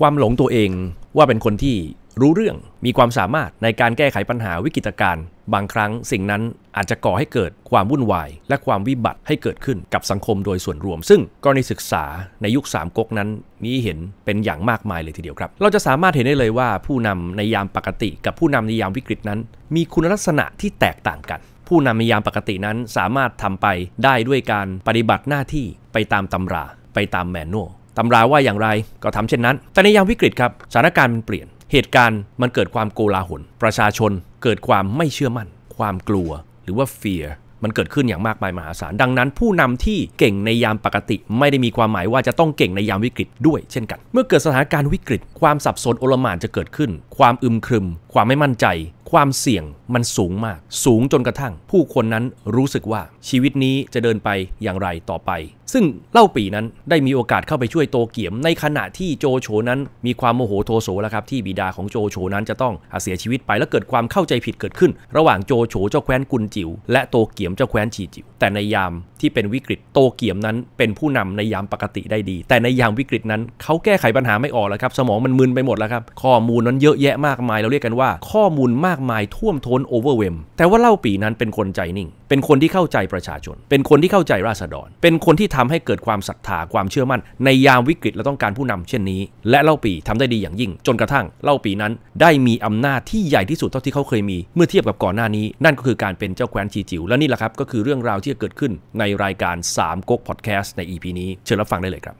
ความหลงตัวเองว่าเป็นคนที่รู้เรื่องมีความสามารถในการแก้ไขปัญหาวิกฤตการณ์บางครั้งสิ่งนั้นอาจจะก่อให้เกิดความวุ่นวายและความวิบัติให้เกิดขึ้นกับสังคมโดยส่วนรวม ซึ่งกรณีศึกษาในยุคสามก๊กนั้นมีเห็นเป็นอย่างมากมายเลยทีเดียวครับเราจะสามารถเห็นได้เลยว่าผู้นำในยามปกติกับผู้นำในยามวิกฤตนั้น มีคุณลักษณะที่แตกต่างกัน ผู้นำในยามปกตินั้นสามารถทำไปได้ด้วยการปฏิบัติหน้าที่ไปตามตำรา ไปตามแมนนวลตำราว่าอย่างไรก็ทำเช่นนั้น แต่ในยามวิกฤตครับสถานการณ์มันเปลี่ยน เหตุการณ์มันเกิดความโกลาหล ประชาชนเกิดความไม่เชื่อมั่น ความกลัว หรือว่า fear มันเกิดขึ้นอย่างมากมายมหาศาล ดังนั้นผู้นำที่เก่งในยามปกติ ไม่ได้มีความหมายว่าจะต้องเก่งในยามวิกฤตด้วยเช่นกัน เมื่อเกิดสถานการณ์วิกฤต ความสับสนโอลมานจะเกิดขึ้น ความอึมครึม ความไม่มั่นใจ ความเสี่ยงมันสูงมาก สูงจนกระทั่ง ผู้คนนั้นรู้สึกว่าชีวิตนี้จะเดินไปอย่างไรต่อไปซึ่งเล่าปีนั้นได้มีโอกาสเข้าไปช่วยโตเกียมในขณะที่โจโฉนั้น มีความโมโหโทโสแล้วครับที่บิดาของโจโฉนั้นจะต้องเสียชีวิตไปและเกิดความเข้าใจผิดเกิดขึ้น ระหว่างโจโฉเจ้าแคว้นกุนจิ๋วและโตเกียมเจ้าแคว้นฉีจิ๋วแต่ในยามที่เป็นวิกฤตโตเกียมนั้นเป็นผู้นำในยามปกติได้ดี แต่ในยามวิกฤตนั้นเขาแก้ไขปัญหาไม่ออกแล้วครับ สมองมันมึนไปหมดแล้วครับข้อมูลนั้นเยอะแยะมากมายเราเรียกกันว่า ข้อมูลมากมายท่วมท้นโอเวอร์เวมแต่ว่าเล่าปีนั้นเป็นคนใจนิ่งเป็นคนที่เข้าใจประชาชน เป็นคนที่เข้าใจราษฎร เป็นคนที่ทำให้เกิดความศรัทธาความเชื่อมั่นในยามวิกฤตและต้องการผู้นำเช่นนี้ และเล่าปีทำได้ดีอย่างยิ่ง จนกระทั่งเล่าปีนั้นได้มีอำนาจที่ใหญ่ที่สุดเท่าที่เขาเคยมี เมื่อเทียบกับก่อนหน้านี้ นั่นก็คือการเป็นเจ้าแคว้นชีจิวและนี่แหละครับก็คือเรื่องราวที่จะเกิดขึ้นในรายการ3ก๊กพอดแคสต์ใน EP นี้เชิญรับฟังได้เลยครับ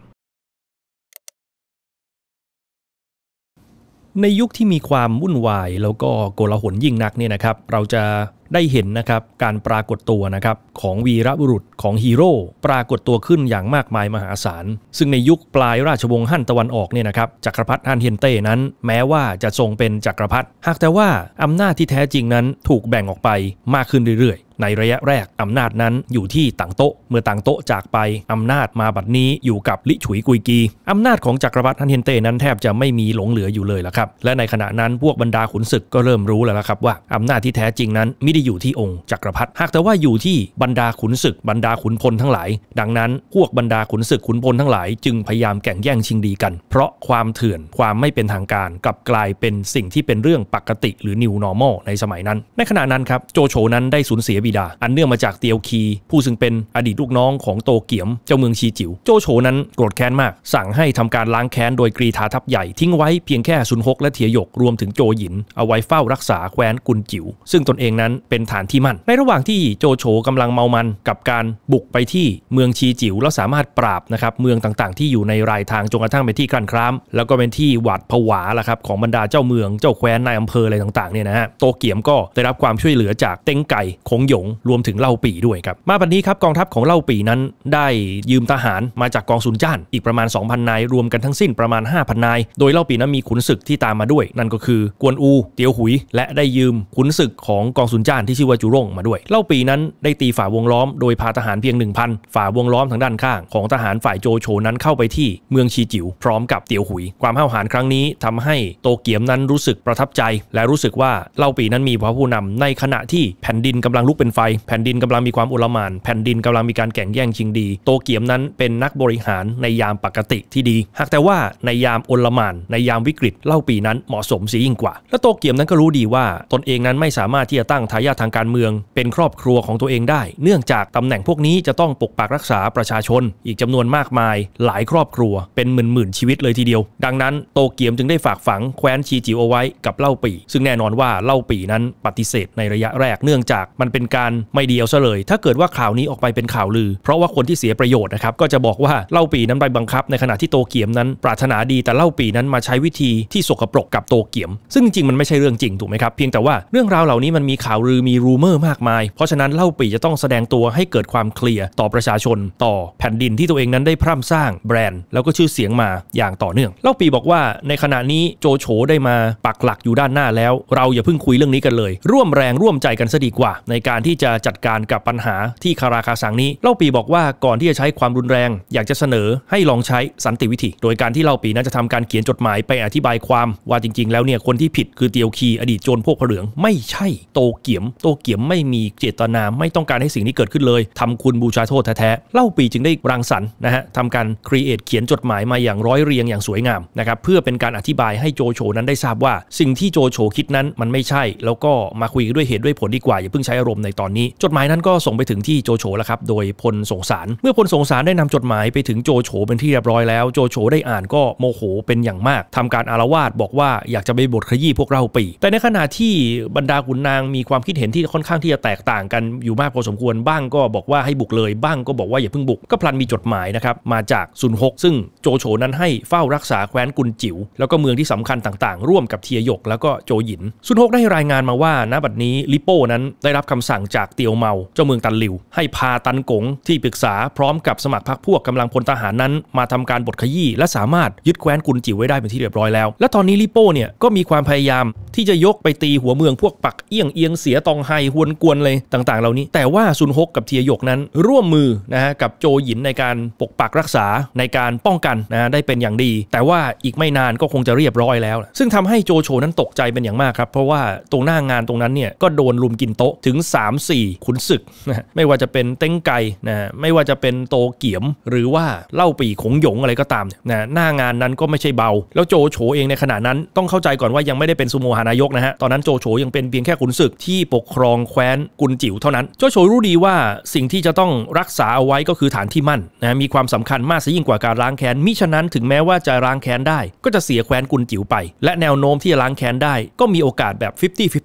ในยุคที่มีความวุ่นวายแล้วก็โกลาหลยิ่งนักเนี่ยนะครับเราจะได้เห็นนะครับการปรากฏตัวนะครับของวีรบุรุษของฮีโร่ปรากฏตัวขึ้นอย่างมากมายมหาศาล ซึ่งในยุคปลายราชวงศ์ฮั่นตะวันออกเนี่ยนะครับจักรพรรดิฮั่นเฮียนเต้นั้นแม้ว่าจะทรงเป็นจักรพรรดิหากแต่ว่าอำนาจที่แท้จริงนั้นถูกแบ่งออกไปมากขึ้นเรื่อยในระยะแรก อำนาจนั้นอยู่ที่ต่างโต๊ะเมื่อต่างโต๊ะจากไปอำนาจมาบัดนี้อยู่กับลิฉุยกุยกีอำนาจของจักรวรรดิฮันเฮนเต้นั้นแทบจะไม่มีหลงเหลืออยู่เลยละครับและในขณะนั้นพวกบรรดาขุนศึกก็เริ่มรู้แล้วละครับว่าอำนาจที่แท้จริงนั้นไม่ได้อยู่ที่องค์จักรพรรดิหากแต่ว่าอยู่ที่บรรดาขุนศึกบรรดาขุนพลทั้งหลาย ดังนั้นพวกบรรดาขุนศึกขุนพลทั้งหลายจึงพยายามแข่งแย่งชิงดีกัน เพราะความเถื่อนความไม่เป็นทางการกลับกลายเป็นสิ่งที่เป็นเรื่องปกติ หรือ new normal ในสมัยนั้น ในขณะนั้นครับโจโฉนั้นได้สูญเสียบบิดาอันเนื่องมาจากเตียวคี ผู้ซึ่งเป็นอดีตลูกน้องของโตเกียมเจ้าเมืองชีจิว๋วโจโฉนั้นโกรธแค้นมาก สั่งให้ทำการล้างแค้นโดยกรีธาทัพใหญ่ทิ้งไว้เพียงแค่ซุนฮกและเทียหยกรวมถึงโจหยินเอาไว้เฝ้ารักษาแคว้นกุนจิว๋วซึ่งตนเองนั้นเป็นฐานที่มั่น ในระหว่างที่โจโฉกำลังเมามันกับการบุกไปที่เมืองชีจิว๋วแล้วสามารถปราบนะครับเมืองต่างๆ ที่อยู่ในรายทางจนกระทั่งเป็นที่กั้นครามแล้วก็เป็นที่หวาดผวาละครับของบรรดาเจ้าเมืองเจ้าแคว้นนายอำเภออะไรต่างๆเนี่ยนะฮะโตเกียมก็ได้รับความช่วยเหลือจากเต็งไก่คงหยงรวมถึงเล่าปีด้วยครับ มาปัจนี้ครับกองทัพของเล่าปีนั้น ได้ยืมทหารมาจากกองซุนจ้าน อีกประมาณ 2,000 นาย รวมกันทั้งสิ้นประมาณ 5,000 นาย โดยเล่าปีนั้นมีขุนศึกที่ตามมาด้วย นั่นก็คือกวนอู เตียวหุย และได้ยืมขุนศึกของกองซุนจ้าน ที่ชื่อว่าจูร่ง มาด้วย เล่าปีนั้นได้ตีฝ่าวงล้อมโดยพาทหารเพียง 1,000ฝ่าวงล้อมทางด้านข้างของทหารฝ่ายโจโฉนั้นเข้าไปที่เมืองชีจิ๋วพร้อมกับเตียวหุยความห้าวหาญครั้งนี้ ทำให้โตเกียมนั้นรู้สึกประทับใจ และรู้สึกว่าเล่าปีนั้นมีพระผู้นำในขณะที่แผ่นดินกำลังลุกเป็นินไฟแผ่นดินกำลังมีความอุลมาน แผ่นดินกำลังมีการแข่งแย่งชิงดี โตเกียมนั้นเป็นนักบริหารในยามปกติที่ดี หากแต่ว่าในยามอุลมาน ในยามวิกฤต เล่าปีนั้นเหมาะสมสียิ่งกว่า และโตเกียมนั้นก็รู้ดีว่า ตนเองนั้นไม่สามารถที่จะตั้งทายาททางการเมือง เป็นครอบครัวของตัวเองได้ เนื่องจากตำแหน่งพวกนี้จะต้องปกปักรักษาประชาชน อีกจำนวนมากมาย หลายครอบครัวเป็นหมื่นหมื่นชีวิตเลยทีเดียว ดังนั้นโตเกียมจึงได้ฝากฝังแคว้นชีจิเอาไว้กับเล่าปีซึ่งแน่นอนว่าเล่าปีนั้นปฏิเสธ ในระยะแรก เนื่องจากมันเป็นกการไม่ดีเอาซะเลย ถ้าเกิดว่าข่าวนี้ออกไปเป็นข่าวลือ เพราะว่าคนที่เสียประโยชน์นะครับ ก็จะบอกว่า เล่าปีนั้นไปบังคับ ในขณะที่โตเกียมนั้น ปรารถนาดีแต่เล่าปีนั้นมาใช้วิธีที่สกปรกกับโตเกียม ซึ่งจริงมันไม่ใช่เรื่องจริงถูกไหมครับ เพียงแต่ว่าเรื่องราวเหล่านี้มันมีข่าวลือมีรูเมอร์มากมาย เพราะฉะนั้นเล่าปีจะต้องแสดงตัวให้เกิดความเคลียร์ต่อประชาชนต่อแผ่นดินที่ตัวเองนั้นได้พร่ำสร้าง แบรนด์ แล้วก็ชื่อเสียงมาอย่างต่อเนื่อง เล่าปีบอกว่าในขณะนี้โจโฉได้มาปักหลักอยู่ด้านหน้าแล้วเราอย่าเพิ่งคุยเรื่องนี้กันเลย ร่วมแรงร่วมใจกันซะดีกว่าในการการที่จะจัดการกับปัญหาที่คาราคาสังนี้ เล่าปีบอกว่าก่อนที่จะใช้ความรุนแรงอยากจะเสนอให้ลองใช้สันติวิธีโดยการที่เล่าปีนั้นจะทำการเขียนจดหมาย ไปอธิบายความ ว่าจริง ๆ แล้วเนี่ยคนที่ผิดคือเตียวคีอดีตโจรพวกผเหลืองไม่ใช่โตเกียมโตเกียมไม่มีเจตนาไม่ต้องการให้สิ่งนี้เกิดขึ้นเลย ทำคุณบูชาโทษแท้ๆเล่าปีจึงได้รังสรรค์นะฮะทำการครีเอทเขียนจดหมายมาอย่างร้อยเรียงอย่างสวยงามนะครับเพื่อเป็นการอธิบายให้โจโฉนั้นได้ทราบว่า สิ่งที่โจโฉคิดนั้นมันไม่ใช่ แล้วก็มาคุยด้วยเหตุด้วยผลดีกว่าอย่าเพิ่งใช้อารมณ์ในตอนนี้จดหมายนั้นก็ส่งไปถึงที่โจโฉแล้วครับโดยพลสงสาร เมื่อพลสงสารได้นำจดหมายไปถึงโจโฉเป็นที่เรียบร้อยแล้วโจโฉได้อ่านก็โมโห เป็นอย่างมาก ทำการอารวาสบอกว่าอยากจะไปบทขยี้พวกเราปีแต่ในขณะที่บรรดาขุนนางมีความคิดเห็นที่ค่อนข้างที่จะแตกต่างกันอยู่มากพอสมควรบ้างก็บอกว่าให้บุกเลยบ้างก็บอกว่าอย่าเพิ่งบุกก็พลันมีจดหมายนะครับมาจากซุนฮกซึ่งโจโฉนั้นให้เฝ้ารักษาแคว้นกุนจิ๋วแล้วก็เมืองที่สำคัญต่างๆ ร่วมกับเทียยก แล้วก็โจหยินซุนฮกได้รายงานมาว่า ณบัดนี้ลิโป้นั้นได้รับคำสั่งั่งจากเตียวเมาเจ้าเมืองตันหลิว ให้พาตันกงที่ปรึกษาพร้อมกับสมัครพรรคพวกกำลังพลทหารนั้น มาทำการบทขยี้และสามารถยึดแคว้นกุนจิ๋วไว้ได้เป็นที่เรียบร้อยแล้ว และตอนนี้ลิโป้เนี่ยก็มีความพยายาม ที่จะยกไปตีหัวเมืองพวกปักเอี้ยงเอียงเสียตองไฮฮวนกวนเลยต่างๆ เหล่านี้ แต่ว่าซุนฮกกับเทียหยกนั้น ร่วมมือนะฮะกับโจหยินในการปกปักรักษาในการป้องกันนะได้เป็นอย่างดี แต่ว่าอีกไม่นานก็คงจะเรียบร้อยแล้ว ซึ่งทำให้โจโฉนั้นตกใจเป็นอย่างมากครับ เพราะว่าตรงหน้างานตรงนั้นเนี่ยก็โดนลุมกินโต๊ะถึง 3 3 4ขุนศึก ไม่ว่าจะเป็นเต้งไก่นะไม่ว่าจะเป็นโตเกียม หรือว่าเล่าปีขงหยง อะไรก็ตามนะหน้างานนั้นก็ไม่ใช่เบา แล้วโจโฉเองในขณะนั้น ต้องเข้าใจก่อนว่ายังไม่ได้เป็นซูโมหานายกนะฮะ ตอนนั้นโจโฉยังเป็นเพียงแค่ขุนศึกที่ปกครองแคว้นกุนจิ๋วเท่านั้น โจโฉรู้ดีว่าสิ่งที่จะต้องรักษาเอาไว้ก็คือฐานที่มั่นนะมีความสำคัญมากซะยิ่งกว่าการล้างแค้นมิฉะนั้นถึงแม้ว่าจะล้างแค้นได้ ก็จะเสียแคว้นกุนจิ๋วไป และแนวโน้มที่จะล้างแค้นได้ ก็มีโอกาสแบบ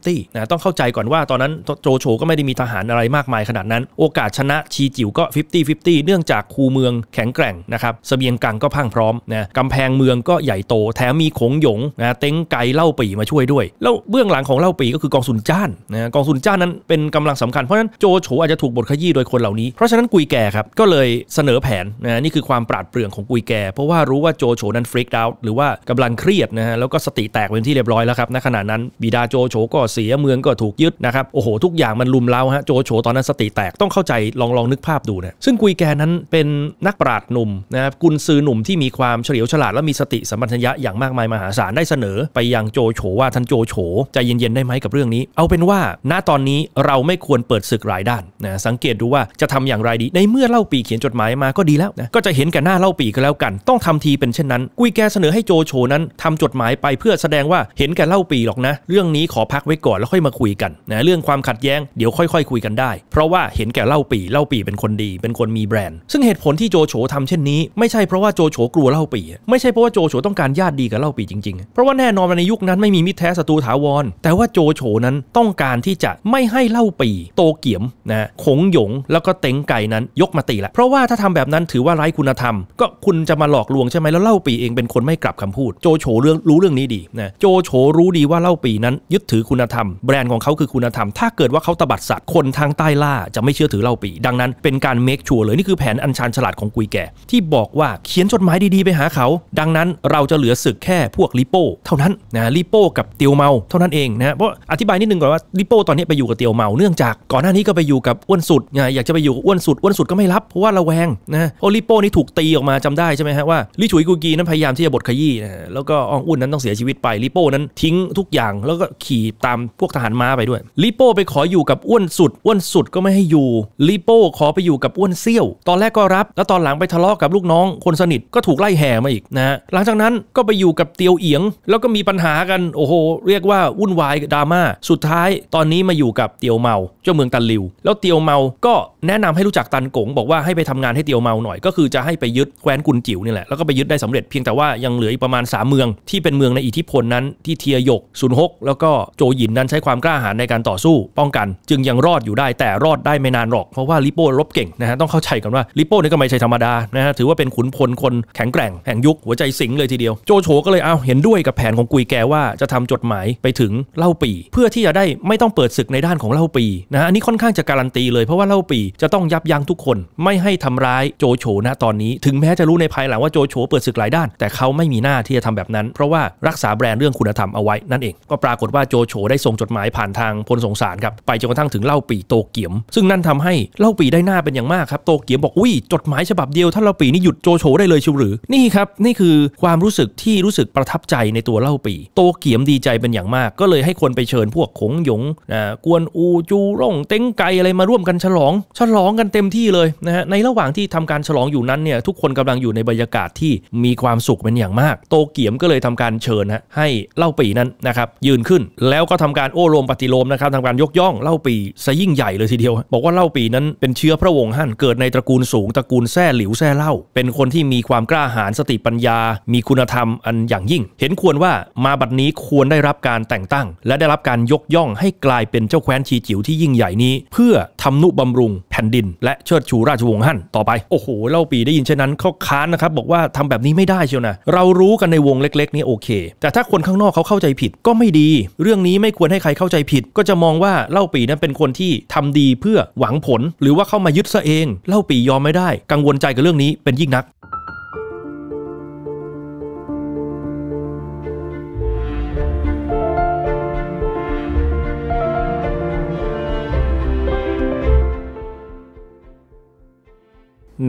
50-50นะต้องเข้าใจก่อนว่าตอนนั้นโจโฉก็ไได้มีทหารอะไรมากมายขนาดนั้น โอกาสชนะชีจิ๋วก็ 50-50 เนื่องจากคูเมืองแข็งแกร่งนะครับสเสบียงกังก็พังพร้อมนะกำแพงเมืองก็ใหญ่โต แถมมีขงหยงนะเต็งไก่เล่าปีมาช่วยด้วย แล้วเบื้องหลังของเล่าปีก็คือกองสุนจ้านนะกองสุนจ้านนั้นเป็นกำลังสำคัญเพราะฉะนั้นโจโฉอาจจะถูกบทขยี้โดยคนเหล่านี้เพราะฉะนั้นกุยแก่ครับก็เลยเสนอแผนนะนี่คือความปราดเปรื่องของกุยแก่ เพราะว่ารู้ว่าโจโฉนั้นฟริกดาวหรือว่ากำลังเครียดนะฮะแล้วก็สติแตกเป็นที่เรียบร้อยแล้วครับณขณะนั้นบิดาโจโฉก็เสียเมืองก็ถูกยึดนะครับโอ้โหทุกอย่างมันลุมเล้าฮะโจโฉตอนนั้นสติแตกต้องเข้าใจลองลองนึกภาพดูเนี่ยซึ่งกุยแกนั้นเป็นนักปราชญ์หนุ่มนะครับกุนซือหนุ่มที่มีความเฉลียวฉลาดและมีสติสัมปชัญญะอย่างมากมายมหาศาล ได้เสนอไปยังโจโฉว่าท่านโจโฉใจเย็น ๆ ได้ไหมกับเรื่องนี้ เอาเป็นว่าณตอนนี้เราไม่ควรเปิดศึกหลายด้านนะสังเกตดูว่าจะทำอย่างไรดีในเมื่อเล่าปีเขียนจดหมายมาก็ดีแล้วนะก็จะเห็นแก่หน้าเล่าปีก็แล้วกัน ต้องทำทีเป็นเช่นนั้นกุยแกเสนอให้โจโฉนั้นทำจดหมายไปเพื่อแสดงว่าเห็นแก่เล่าปีหรอกนะ เรื่องนี้ขอพักไว้ก่อนแล้วค่อยมาคุยกันนะเรื่องความขัดแย้งเดี๋ยวค่อยๆคคุยกันได้ เพราะว่าเห็นแก่เล่าปีเล่าปีเป็นคนดี เป็นคนมีแบรนด์ ซึ่งเหตุผลที่โจโฉทำเช่นนี้ ไม่ใช่เพราะว่าโจโฉกลัวเล่าปีไม่ใช่เพราะว่าโจโฉต้องการญาติดีกับเล่าปีจริงๆ เพราะว่าแน่นอนในยุคนั้นไม่มีมิตรแท้ศัตรูถาวร แต่ว่าโจโฉนั้นต้องการที่จะไม่ให้เล่าปีโตเกียมนะขงหยง แล้วก็เต็งไก่นั้นยกมาตีละ เพราะว่าถ้าทำแบบนั้นถือว่าไร้คุณธรรม ก็คุณจะมาหลอกลวงใช่ไหมแล้วเล่าปีเองเป็นคนไม่กลับคำพูด โจโฉเรื่องรู้เรื่องนี้ดีนะโจโฉรู้ดีว่าเล่าปีนั้นยึดถือคุณธรรมแบรนด์ของเขาคือคุณธรรม ถ้าเกิดว่าเขาตบัดสะคนทางใต้ล่าจะไม่เชื่อถือเล่าปี ดังนั้นเป็นการเมคชัวร์เลย นี่คือแผนอันชานฉลาดของกุยแก่ที่บอกว่าเขียนจดหมายดี ๆ ไปหาเขา ดังนั้นเราจะเหลือศึกแค่พวกลิโป้เท่านั้นนะลิโป้กับเตียวเมาเท่านั้นเองนะ เพราะอธิบายนิดนึงก่อนว่าลิโป้ตอนนี้ไปอยู่กับเตียวเมา เนื่องจาก ก่อนหน้านี้ก็ไปอยู่กับอ้วนสุดนะอยากจะไปอยู่กับอ้วนสุดอ้วนสุดก็ไม่รับ เพราะว่าระแวงนะเพราะลิโป้นี่ถูกตีออกมาจำได้ใช่ไหมฮะว่าลิฉุยกุกีนั้นพยายามที่จะบดขยี้นะแล้วก็อองอุ่นนั้นต้องเสียชีวิตไปลิโป้นั้นทิ้งทุกอย่างแล้วก็ขี่ตามพวกทหารม้าไปด้วยลิโป้ไปขออยู่กับอ้วนสุดอ้วนสุดก็ไม่ให้อยู่ลิโป้ขอไปอยู่กับอ้วนเซี่ยวตอนแรกก็รับแล้วตอนหลังไปทะเลาะกับลูกน้อง คนสนิทก็ถูกไล่แห่มาอีกนะหลังจากนั้นก็ไปอยู่กับเตียวเอียง แล้วก็มีปัญหากันโอ้โห เรียกว่าวุ่นวายดราม่าสุดท้าย ตอนนี้มาอยู่กับเตียวเมาเจ้าเมืองตันลิว แล้วเตียวเมาก็แนะนำให้รู้จักตันกงบอกว่าให้ไปทำงานให้เตียวเมาหน่อย ก็คือจะให้ไปยึดแคว้นกุนจิ๋วนี่แหละแล้วก็ไปยึดได้สำเร็จเพียงแต่ว่ายังเหลืออีกประมาณ3เมืองที่เป็นเมืองในอิทธิพลนั้นที่เทียยกซุนฮกแล้วก็โจหยินนั้นใช้ความกล้าหาญในการต่อสู้ ป้องกันจึงยังรอดอยู่ได้แต่รอดได้ไม่นานหรอก เพราะว่าลิโป้รบเก่งนะฮะต้องเข้าใจกันว่าลิโป้นี่ก็ไม่ใช่ธรรมดานะฮะถือว่าเป็นขุนพลคนแข็งแกร่งแห่งยุค หัวใจสิงเลยทีเดียว โจโฉก็เลยเอาเห็นด้วยกับแผนของกุยแกว่าจะทำจดหมายไปถึงเล่าปีเพื่อที่จะได้ไม่ต้องเปิดศึกในด้านของเล่าปีนะฮะอันนี้ค่อนข้างจะการันตีเลยเพราะว่าเล่าปีจะต้องยับยั้งทุกคนไม่ให้ทำร้ายโจโฉนะตอนนี้ถึงแม้จะรู้ในภายหลังว่าโจโฉเปิดศึกหลายด้าน แต่เขาไม่มีหน้าที่จะทำแบบนั้นเพราะว่ารักษาแบรนด์เรื่องคุณธรรมเอาไว้ นั่นเองก็ ปรากฏว่าโจโฉได้ส่งจดหมายผ่านทางพลสงสารครับไปจนกระทั่งทั่งถึงเล่าปีโตเกียม ซึ่งนั่นทำให้เล่าปีได้หน้าเป็นอย่างมากครับโตเกียมบอกอุ้ย จดหมายฉบับเดียวท่านเล่าปีนี่หยุดโจโฉได้เลยชิวหรือนี่ครับนี่คือความรู้สึกที่รู้สึกประทับใจในตัวเล่าปีโตเกียมดีใจเป็นอย่างมาก ก็เลยให้คนไปเชิญพวกขงหยงนะกวนอูจูร่งเต้งไกอะไรมาร่วมกันฉลองฉลองกันเต็มที่เลยนะฮะในระหว่างที่ทำการฉลองอยู่นั้นเนี่ยทุกคนกำลังอยู่ในบรรยากาศที่มีความสุขเป็นอย่างมาก โตเกียมก็เลยทำการเชิญฮะให้เล่าปีนั้นนะครับ ยืนขึ้นแล้วก็ทำการโอ้โลมปฏิโลมนะครับทำการยกย่องเล่าปีีซะยิ่งใหญ่เลยทีเดียว บอกว่าเล่าปีนั้นเป็นเชื้อพระวงศ์ฮั่นเกิดในตระกูลสูงตระกูลแท่หลิวแท่เล่า เป็นคนที่มีความกล้าหาญสติปัญญามีคุณธรรมอันอย่างยิ่ง เห็นควรว่ามาบัดนี้ควรได้รับการแต่งตั้งและได้รับการยกย่องให้กลายเป็นเจ้าแคว้นชีจิ๋วที่ยิ่งใหญ่นี้เพื่อทำนุบำรุงแผ่นดิน และเชิดชูราชวงศ์ฮั่นต่อไป โอ้โหเล่าปีได้ยินเช่นนั้นเขาค้านนะครับบอกว่าทำแบบนี้ไม่ได้เชียวนะเรารู้กันในวงเล็กๆนี่โอเค แต่ถ้าคนข้างนอกเขาเข้าใจผิดก็ไม่ดี เรื่องนี้ไม่ควรให้ใครเข้าใจผิด ก็จะมองว่าเล่าปีนั้นเป็นคนที่ทำดีเพื่อหวังผล หรือว่าเข้ามายึดซะเอง เล่าปียอมไม่ได้ กังวลใจกับเรื่องนี้เป็นยิ่งนัก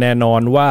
แน่นอนว่า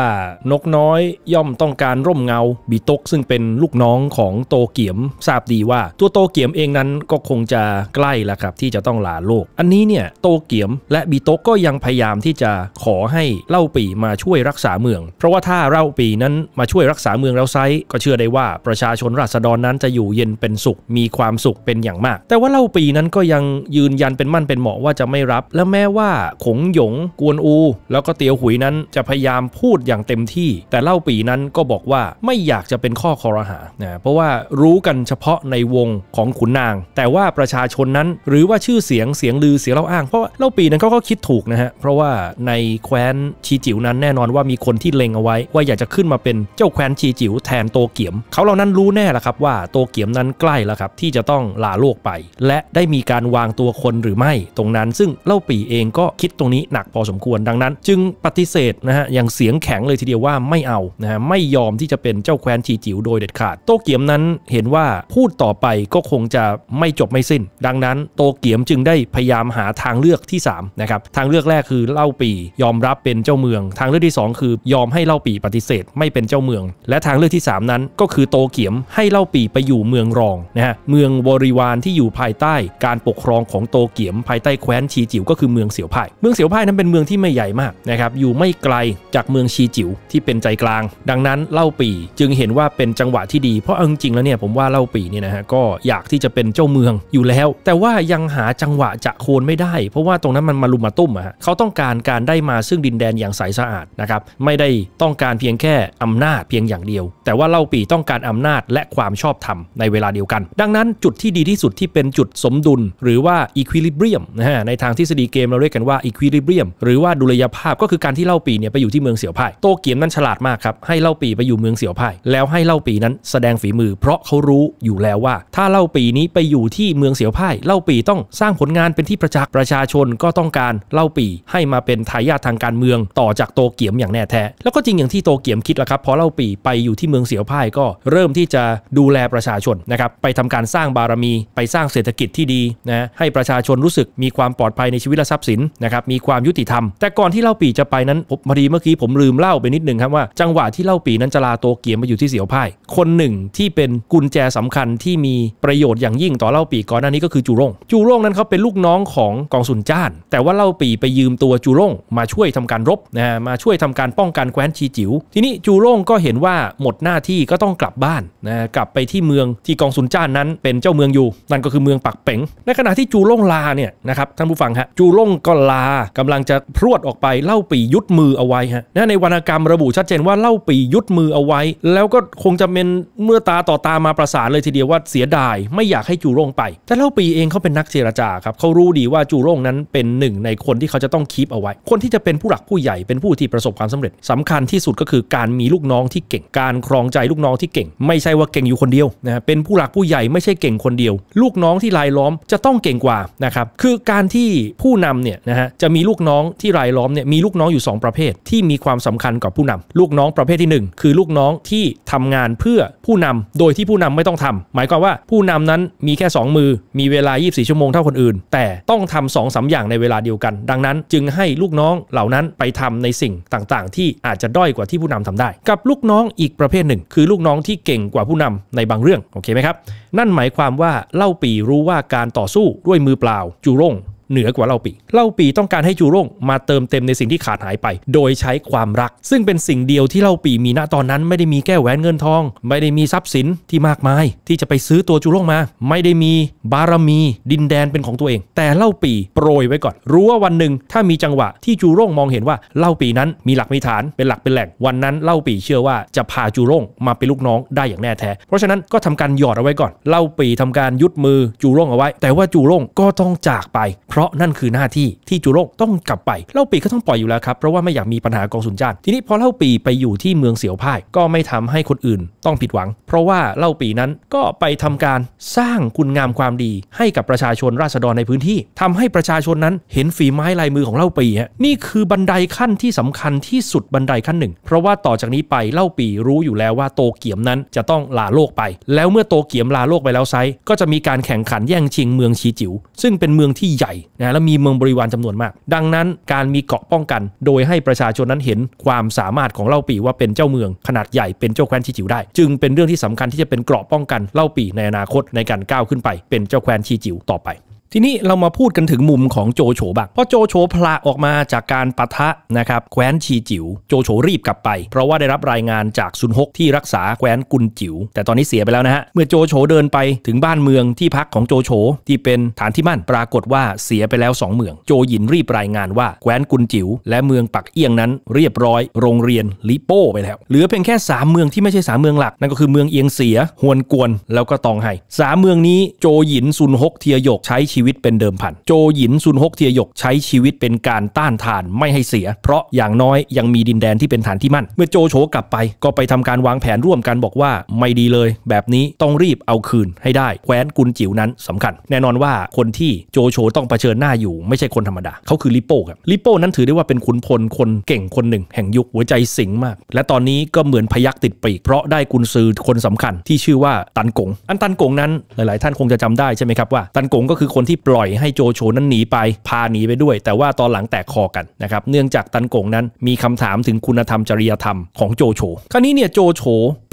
นกน้อยย่อมต้องการร่มเงาบีตกซึ่งเป็นลูกน้องของโตเกียมทราบดีว่าตัวโตเกียมเองนั้นก็คงจะใกล้แล้วครับที่จะต้องลาโลกอันนี้เนี่ยโตเกียมและบีตกก็ยังพยายามที่จะขอให้เล่าปีมาช่วยรักษาเมืองเพราะว่าถ้าเล่าปีนั้นมาช่วยรักษาเมืองแล้วไซก็เชื่อได้ว่าประชาชนราษฎรนั้นจะอยู่เย็นเป็นสุขมีความสุขเป็นอย่างมากแต่ว่าเล่าปีนั้นก็ยังยืนยันเป็นมั่นเป็นเหมาะว่าจะไม่รับและแม้ว่าขงหยงกวนอูแล้วก็เตียวหุยนั้นจะพยายามพูดอย่างเต็มที่ แต่เล่าปีนั้นก็บอกว่าไม่อยากจะเป็นข้อคอรหานะเพราะว่ารู้กันเฉพาะในวงของขุนนาง แต่ว่าประชาชนนั้นหรือว่าชื่อเสียงเสียงลือเสียงเล่าอ้าง เพราะเล่าปีนั้นเขาก็คิดถูกนะฮะ เพราะว่าในแคว้นชีจิ๋วนั้นแน่นอนว่ามีคนที่เล็งเอาไว้ ว่าอยากจะขึ้นมาเป็นเจ้าแคว้นชีจิ๋วแทนโตเกียมเขาเหล่านั้นรู้แน่ละครับว่าโตเกียมนั้นใกล้แล้วครับที่จะต้องลาโลกไป และได้มีการวางตัวคนหรือไม่ตรงนั้น ซึ่งเล่าปีเองก็คิดตรงนี้หนักพอสมควร ดังนั้น จึงปฏิเสธนะะฮะอย่างเสียงแข็งเลยทีเดียวว่าไม่เอานะฮะไม่ยอมที่จะเป็นเจ้าแคว้นชีจิ๋วโดยเด็ดขาด โตเกียมนั้นเห็นว่าพูดต่อไปก็คงจะไม่จบไม่สิ้น ดังนั้นโตเกียมจึงได้พยายามหาทางเลือกที่3นะครับ ทางเลือกแรกคือเล่าปียอมรับเป็นเจ้าเมือง ทางเลือกที่ 2 คือยอมให้เล่าปีปฏิเสธไม่เป็นเจ้าเมือง และทางเลือกที่ 3 นั้นก็คือโตเกียมให้เล่าปีไปอยู่เมืองรองนะฮะ เมืองบริวารที่อยู่ภายใต้ การปกครองของโตเกียม ภายใต้แคว้นชีจิ๋วก็คือเมืองเสี่ยวไผ่เมืองเสี่ยวไผ่นั้นเป็นเมืองที่ไม่ใหญ่มากนะครับ อยู่ไม่ไกลจากเมืองชีจิ๋วที่เป็นใจกลาง ดังนั้นเล่าปีจึงเห็นว่าเป็นจังหวะที่ดี เพราะเอาจริงแล้วเนี่ยผมว่าเล่าปีเนี่ยนะฮะก็อยากที่จะเป็นเจ้าเมืองอยู่แล้ว แต่ว่ายังหาจังหวะจะโคนไม่ได้ เพราะว่าตรงนั้นมันมาลุมมาตุ้มอะฮะเขาต้องการการได้มาซึ่งดินแดนอย่างใสสะอาดนะครับไม่ได้ต้องการเพียงแค่ อำนาจเพียงอย่างเดียว แต่ว่าเล่าปีต้องการอำนาจและความชอบธรรมในเวลาเดียวกัน ดังนั้นจุดที่ดีที่สุดที่เป็นจุดสมดุล หรือว่าอีควิลิเบียมนะฮะในทางทฤษฎีเกมเราเรียกกันว่าอีควิลิเบียมหรือว่าดุลยภาพก็คือการที่เล่าปีเนี่ยไปอยู่ที่เมืองเสี่ยวไพ่โตเกียมนั้นฉลาดมากครับ ให้เล่าปีไปอยู่เมืองเสี่ยวไพ่แล้วให้เล่าปีนั้นแสดงฝีมือเพราะเขารู้อยู่แล้วว่า ถ้าเล่าปีนี้ไปอยู่ที่เมืองเสี่ยวไพ่เล่าปีต้องสร้างผลงานเป็นที่ประจักษ์ประชาชนก็ต้องการเล่าปีให้มาเป็นทายาททางการเมืองต่อจากโตเกียมอย่างแน่แท้ แล้วก็จริงอย่างที่โตเกียมคิดละครับพอเล่าปีไปอยู่ที่เมืองเสี่ยวไพ่ก็เริ่มที่จะดูแลประชาชนนะครับไปทำการสร้างบารมีไปสร้างเศรษฐกิจที่ดีนะให้ประชาชนรู้สึกมีความปลอดภัยในชีวิตและทรัพย์สินนะครับมีความยุติธรรมแต่ก่อนที่เล่าปีจะไปนั้นพอดีีเมื่อกี้ผมลืมเล่าไปนิดนึงครับว่าจังหวะที่เล่าปีนั้นจะลาโตเกียมมาอยู่ที่เสี่ยวไพ่คนหนึ่งที่เป็นกุญแจสำคัญที่มีประโยชน์อย่างยิ่งต่อเล่าปีก่อนหน้านี้ก็คือจูร่งจูร่งนั้นเขาเป็นลูกน้องของกองสุนจ้าน แต่ว่าเล่าปีไปยืมตัวจูร่งมาช่วยทำการรบนะมาช่วยทำการป้องกันแคว้นชีจิว๋ว ทีนี้จูร่งก็เห็นว่าหมดหน้าที่ก็ต้องกลับบ้านนะกลับไปที่เมืองที่กองสุนจ้านนั้น เป็นเจ้าเมืองอยู่นั่นก็คือเมืองปักเป๋งในขณะที่จูร่งลาเนี่ยนะครับท่านผู้ฟังฮะจูร่งก็ลากำลังจะพรวดออกไปเล่าปียุดมือเอาไว้ฮะในวรรณกรรมระบุชัดเจนว่าเล่าปียุดมือเอาไว้ แล้วก็คงจะเป็นเมื่อตาต่อตามาประสานเลยทีเดียวว่าเสียดาย ไม่อยากให้จูร่งไป แต่เล่าปีเองเขาเป็นนักเจรจาครับเขารู้ดีว่าจูร่งนั้นเป็นหนึ่งในคนที่เขาจะต้องคีบเอาไว้ คนที่จะเป็นผู้หลักผู้ใหญ่เป็นผู้ที่ประสบความสำเร็จ สำคัญที่สุดก็คือการมีลูกน้องที่เก่งการครองใจลูกน้องที่เก่ง ไม่ใช่ว่าเก่งอยู่คนเดียวนะเป็นผู้หลักผู้ใหญ่ไม่ใช่เก่งคนเดียว ลูกน้องที่รายล้อมจะต้องเก่งกว่านะครับคือการที่ผู้นำเนี่ยนะฮะจะมีลูกน้องที่รายล้อมเนี่ยมีลูกน้องอยู่ 2ประเภทที่มีความสำคัญกับผู้นำ ลูกน้องประเภทที่ 1 คือลูกน้องที่ทำงานเพื่อผู้นำโดยที่ผู้นำไม่ต้องทำ หมายความว่าผู้นำนั้นมีแค่ 2 มือมีเวลา 24 ชั่วโมงเท่าคนอื่น แต่ต้องทำ2อสาอย่างในเวลาเดียวกัน ดังนั้นจึงให้ลูกน้องเหล่านั้นไปทำในสิ่งต่าง ๆ ที่อาจจะด้อยกว่าที่ผู้นำทำได้ กับลูกน้องอีกประเภทหนึ่งคือลูกน้องที่เก่งกว่าผู้นำในบางเรื่องโอเคไหมครับนั่นหมายความว่าเล่าปีรู้ว่าการต่อสู้ด้วยมือเปล่าจูร่งเหนือกว่าเล่าปีเล่าปีต้องการให้จูร่งมาเติมเต็มในสิ่งที่ขาดหายไป โดยใช้ความรัก ซึ่งเป็นสิ่งเดียวที่เล่าปีมีณตอนนั้นไม่ได้มีแก้วแหวนเงินทอง ไม่ได้มีทรัพย์สินที่มากมาย ที่จะไปซื้อตัวจูร่งมา ไม่ได้มีบารมีดินแดนเป็นของตัวเอง แต่เล่าปีโปรยไว้ก่อน รู้ว่าวันหนึ่งถ้ามีจังหวะที่จูร่งมองเห็นว่าเล่าปีนั้นมีหลักมีฐานเป็นหลักเป็นแหล่งวันนั้น เล่าปีเชื่อว่าจะพาจูร่งมาเป็นลูกน้องได้อย่างแน่แท้ เพราะฉะนั้นก็ทำการหยอดเอาไว้ก่อนเล่าปีทำการยุดมือจูร่งเอาไว้ แต่ว่าจูร่งก็ต้องจากไปเพราราะนั่นคือหน้าที่ที่จูโร่ต้องกลับไป เล่าปีก็ต้องปล่อยอยู่แล้วครับเพราะว่าไม่อยากมีปัญหากองสุนจ้านทีนี้พอเล่าปีไปอยู่ที่เมืองเสียวพ่ายก็ไม่ทำให้คนอื่นต้องผิดหวัง เพราะว่าเล่าปีนั้นก็ไปทำการสร้างคุณงามความดี ให้กับประชาชนราษฎรในพื้นที่ ทำให้ประชาชนนั้น เห็นฝีไม้ลายมือของเล่าปีฮะนี่คือบันไดขั้นที่สำคัญที่สุดบันไดขั้นหนึ่งเพราะว่าต่อจากนี้ไปเล่าปีรู้อยู่แล้วว่าโตเกียมนั้นจะต้องลาโลกไป แล้วเมื่อโตเกียมลาโลกไปแล้วไซก็จะมีการแข่งขันแย่งชิงเมืองชีจิว๋วซึ่งเป็นเมืองที่ใหญ่นะและมีเมืองบริวารจำนวนมาก ดังนั้นการมีเกาะป้องกัน โดยให้ประชาชนนั้นเห็น ความสามารถของเล่าปีว่าเป็นเจ้าเมืองขนาดใหญ่เป็นเจ้าแคว้นชิจิวได้ จึงเป็นเรื่องที่สำคัญที่จะเป็นเกราะป้องกันเล่าปีในอนาคตในการก้าวขึ้นไปเป็นเจ้าแคว้นชิจิวต่อไปทีนี้เรามาพูดกันถึง มุมของโจโฉบ้างเพราะโจโฉพลาออกมาจากการปะทะนะครับแคว้นชีจิว๋วโจโฉรีบกลับไป เพราะว่าได้รับรายงานจากซุนฮกที่รักษาแคว้นกุนจิว๋วแต่ตอนนี้เสียไปแล้วนะฮะเมื่อโจโฉเดินไปถึงบ้านเมืองที่พักของโจโฉที่เป็นฐานที่มั่นปรากฏว่าเสียไปแล้ว 2 เมือง โจหยินรีบรายงานว่าแคว้นกุนจิ๋วและเมืองปักเอียงนั้นเรียบร้อยโรงเรียนลิโป้ไปแล้วเหลือเพียงแค่3เมืองที่ไม่ใช่3เมืองหลักนั่นก็คือเมืองเอียงเสียฮวนกวนแล้วก็ตองไห่สเมืองนี้โจหยินซุนฮกเทียยกใช้ชีวิตเป็นเดิมพัน โจหยินซุนฮกเทียยกใช้ชีวิตเป็นการต้านทานไม่ให้เสีย เพราะอย่างน้อยยังมีดินแดนที่เป็นฐานที่มั่น เมื่อโจโฉกลับไปก็ไปทำการวางแผนร่วมกันบอกว่าไม่ดีเลย แบบนี้ต้องรีบเอาคืนให้ได้แคว้นกุนจิ๋วนั้นสำคัญ แน่นอนว่าคนที่โจโฉต้องเผชิญหน้าอยู่ไม่ใช่คนธรรมดา เขาคือลิโป้ครับลิโป้นั้นถือได้ว่าเป็นขุนพลคนเก่งคนหนึ่งแห่งยุคหัวใจสิงมาก และตอนนี้ก็เหมือนพยักติดปีกเพราะได้กุนซือคนสำคัญ ที่ชื่อว่าตันกง อันตันกงนั้นหลายๆ ท่านคงจะจำได้ใช่ไหมครับว่า ตันกงก็คือคนทีที่ปล่อยให้โจโฉนั้นหนีไปพาหนีไปด้วย แต่ว่าตอนหลังแตกคอกันนะครับเนื่องจากตันกงนั้นมีคำถามถึงคุณธรรมจริยธรรมของโจโฉคราวนี้เนี่ยโจโฉ